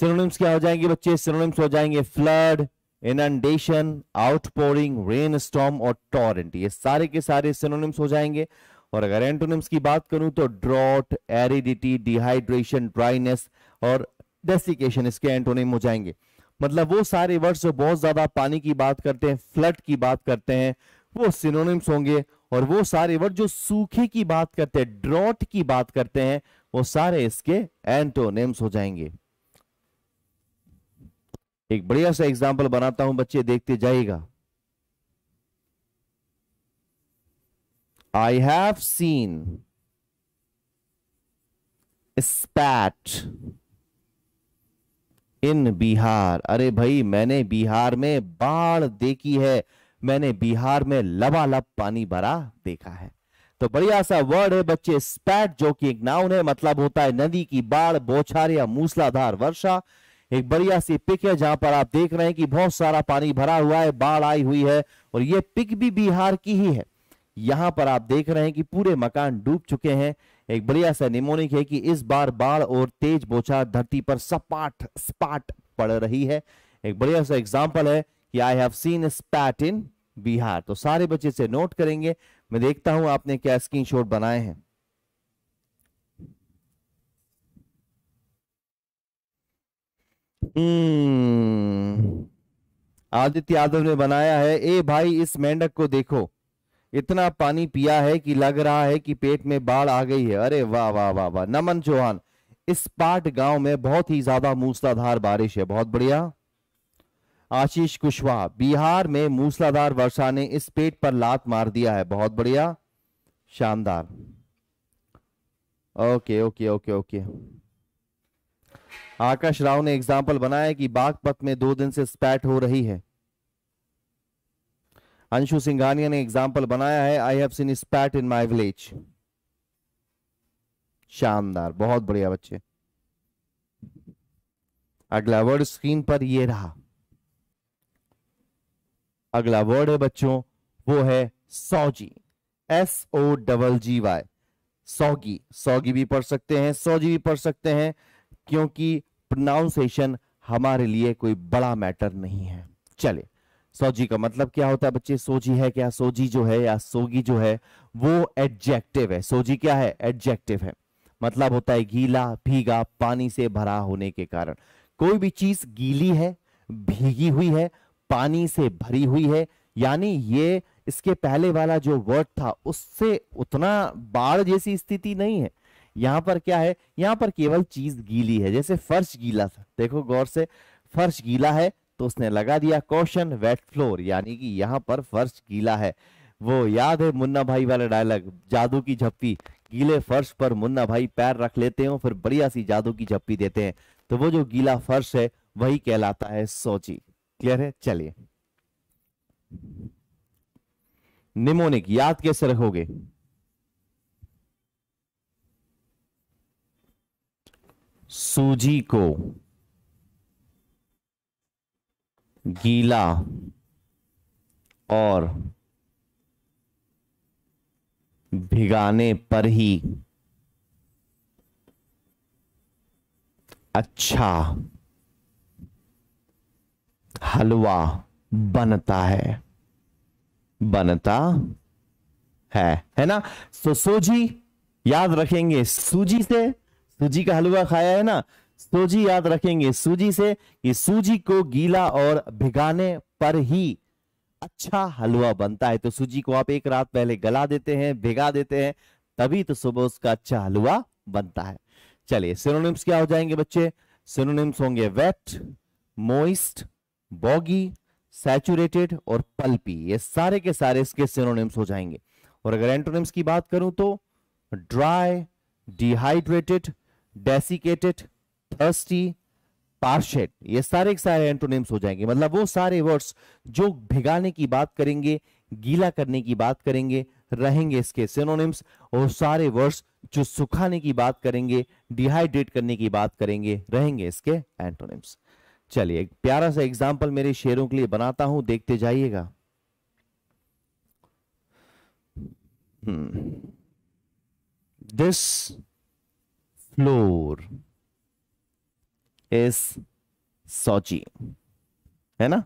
सिनोनिम्स क्या हो जाएंगे बच्चे सिनोनिम्स हो जाएंगे flood inundation outpouring rain storm और टॉरेंट ये सारे के सारे सिनोनिम्स हो जाएंगे और अगर एंटोनिम्स की बात करूं तो ड्रॉट एरिडिटी डिहाइड्रेशन ड्राइनेस और डेसिकेशन इसके एंटोनिम हो जाएंगे मतलब वो सारे वर्ड्स जो बहुत ज्यादा पानी की बात करते हैं फ्लड की बात करते हैं वो सिनोनिम्स होंगे और वो सारे वर्ड जो सूखे की बात करते हैं ड्रॉट की बात करते हैं वो सारे इसके एंटोनिम्स हो जाएंगे एक बढ़िया सा एग्जाम्पल बनाता हूं बच्चे देखते जाइएगा I have seen spate in Bihar अरे भाई मैंने बिहार में बाढ़ देखी है मैंने बिहार में लबालब पानी भरा देखा है तो बढ़िया सा वर्ड है बच्चे स्पैट जो कि एक नाउन है मतलब होता है नदी की बाढ़ बोछार या मूसलाधार वर्षा एक बढ़िया सी पिक है जहां पर आप देख रहे हैं कि बहुत सारा पानी भरा हुआ है बाढ़ आई हुई है और ये पिक भी बिहार की ही है यहां पर आप देख रहे हैं कि पूरे मकान डूब चुके हैं एक बढ़िया सा निमोनिक है कि इस बार बाढ़ और तेज बोछा धरती पर सपाट स्पाट पड़ रही है एक बढ़िया सा एग्जाम्पल है कि I have seen spate in Bihar तो सारे बच्चे से नोट करेंगे मैं देखता हूं आपने क्या स्क्रीन शॉट बनाए हैं हम्म, आदित्य यादव ने बनाया है ए भाई इस मेंढक को देखो इतना पानी पिया है कि लग रहा है कि पेट में बाढ़ आ गई है अरे वाह वाह वाह वाह नमन चौहान इस पाट गांव में बहुत ही ज्यादा मूसलाधार बारिश है बहुत बढ़िया आशीष कुशवाहा बिहार में मूसलाधार वर्षा ने इस पेट पर लात मार दिया है बहुत बढ़िया शानदार okay okay okay okay Akash Rao ने एग्जाम्पल बनाया कि बागपत में दो दिन से स्पैट हो रही है अंशु सिंघानिया ने एग्जाम्पल बनाया है I have seen spate in my village शानदार बहुत बढ़िया बच्चे अगला वर्ड स्क्रीन पर ये रहा अगला वर्ड है बच्चों वो है सौजी S O double G Y soggy soggy भी पढ़ सकते हैं सौजी भी पढ़ सकते हैं क्योंकि प्रोनाउंसिएशन हमारे लिए कोई बड़ा मैटर नहीं है चले सोजी का मतलब क्या होता है बच्चे सोजी है क्या सोजी जो है या सोगी जो है वो एडजेक्टिव है सोजी क्या है एडजेक्टिव है मतलब होता है गीला भीगा पानी से भरा होने के कारण कोई भी चीज गीली है भीगी हुई है पानी से भरी हुई है यानी ये इसके पहले वाला जो वर्ड था उससे उतना बाढ़ जैसी स्थिति नहीं है यहां पर क्या है यहां पर केवल चीज गीली है जैसे फर्श गीला था देखो गौर से फर्श गीला है तो उसने लगा दिया क्वेश्चन वेट फ्लोर यानी कि यहाँ पर फर्श गीला है वो याद है मुन्ना भाई वाला डायलॉग जादू की झप्पी गीले फर्श पर मुन्ना भाई पैर रख लेते हैं फिर बढ़िया सी जादू की झप्पी देते हैं तो वो जो गीला फर्श है वही कहलाता है सोची क्लियर है चलिए निमोनिक याद कैसे रखोगे सूजी को गीला और भिगाने पर ही अच्छा हलवा बनता है बनता है है ना तो सूजी याद रखेंगे सूजी से सूजी का हलवा खाया है ना सूजी याद रखेंगे सूजी से कि सूजी को गीला और भिगाने पर ही अच्छा हलवा बनता है तो सूजी को आप एक रात पहले गला देते हैं भिगा देते हैं तभी तो सुबह उसका अच्छा हलवा बनता है चलिए सिनोनिम्स क्या हो जाएंगे बच्चे सिनोनिम्स होंगे वेट मोइस्ट बॉगी सैचुरेटेड और पल्पी ये सारे के सारे इसके सिनोनिम्स हो जाएंगे और अगर एंटोनिम्स की बात करूं तो dry dehydrated desiccated thirsty parched ये सारे के सारे एंटोनिम्स हो जाएंगे मतलब वो सारे वर्ड्स जो भिगाने की बात करेंगे गीला करने की बात करेंगे रहेंगे इसके सिनोनिम्स और सारे वर्ड्स जो सुखाने की बात करेंगे डिहाइड्रेट करने की बात करेंगे रहेंगे इसके एंटोनिम्स चलिए प्यारा सा एग्जाम्पल मेरे शेरों के लिए बनाता हूं देखते जाइएगा दिस हम्म। फ्लोर इस सोची है ना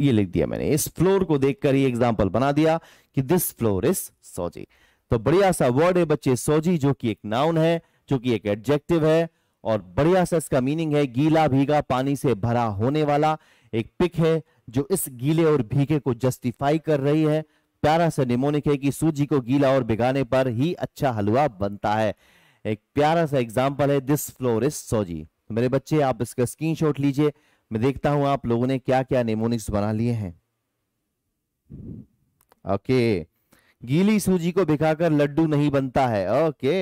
ये लिख दिया मैंने इस फ्लोर को देखकर ही एग्जाम्पल बना दिया कि दिस फ्लोर इज सोजी तो बढ़िया सा वर्ड है बच्चे सोजी जो कि एक नाउन है जो कि एक एडजेक्टिव है और बढ़िया सा इसका मीनिंग है गीला भीगा पानी से भरा होने वाला एक पिक है जो इस गीले और भीगे को जस्टिफाई कर रही है प्यारा सा निमोनिक है कि सूजी को गीला और भिगाने पर ही अच्छा हलवा बनता है एक प्यारा सा एग्जाम्पल है दिस फ्लोर इज सोजी तो मेरे बच्चे आप इसका शॉट लीजिए मैं देखता हूं आप लोगों ने क्या क्या नेमोनिक्स बना लिए हैं ओके गीली सूजी को भिखाकर लड्डू नहीं बनता है ओके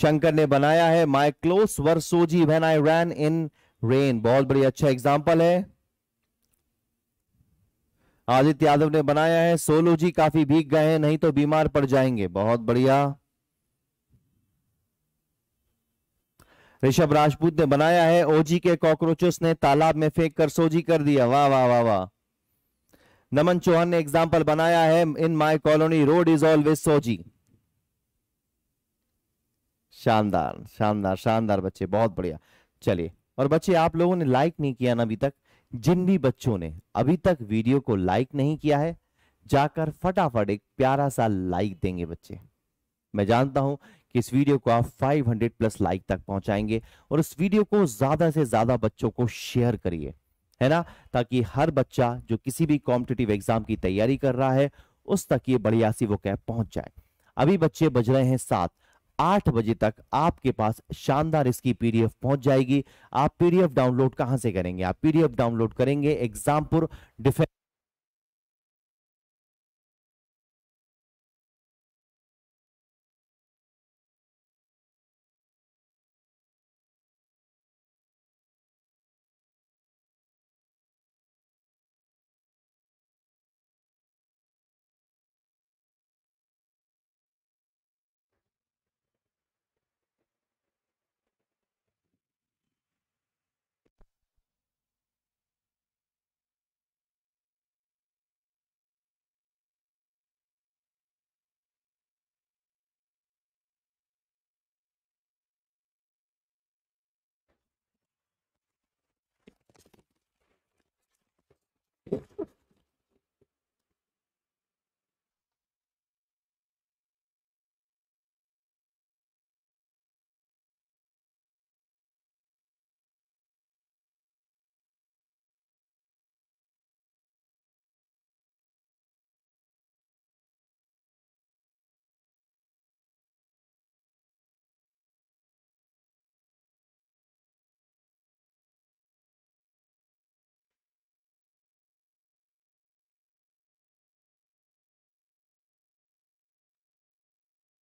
शंकर ने बनाया है माई क्लोज वर सोजी when I ran in rain बहुत बड़ी अच्छा एग्जाम्पल है आदित्य यादव ने बनाया है सोलो जी काफी भीग गए हैं नहीं तो बीमार पड़ जाएंगे बहुत बढ़िया ऋषभ राजपूत ने बनाया है ओजी के कॉकरोचेस ने तालाब में फेंक कर सोजी कर दिया वाह वाह वाह वाह नमन चौहान ने एग्जाम्पल बनाया है in my colony road is always सोजी शानदार शानदार शानदार बच्चे बहुत बढ़िया चलिए और बच्चे आप लोगों ने लाइक नहीं किया ना अभी तक जिन भी बच्चों ने अभी तक वीडियो को लाइक नहीं किया है जाकर फटाफट एक प्यारा सा लाइक देंगे बच्चे मैं जानता हूं कि इस वीडियो को आप 500 प्लस लाइक तक पहुंचाएंगे और इस वीडियो को ज्यादा से ज्यादा बच्चों को शेयर करिए है ना ताकि हर बच्चा जो किसी भी कॉम्पिटेटिव एग्जाम की तैयारी कर रहा है उस तक ये बढ़िया सी वो कैब पहुंच जाए अभी बच्चे बज रहे हैं सात आठ बजे तक आपके पास शानदार इसकी पीडीएफ पहुंच जाएगी आप पीडीएफ डाउनलोड कहां से करेंगे आप पीडीएफ डाउनलोड करेंगे एग्जामपुर डिफेंस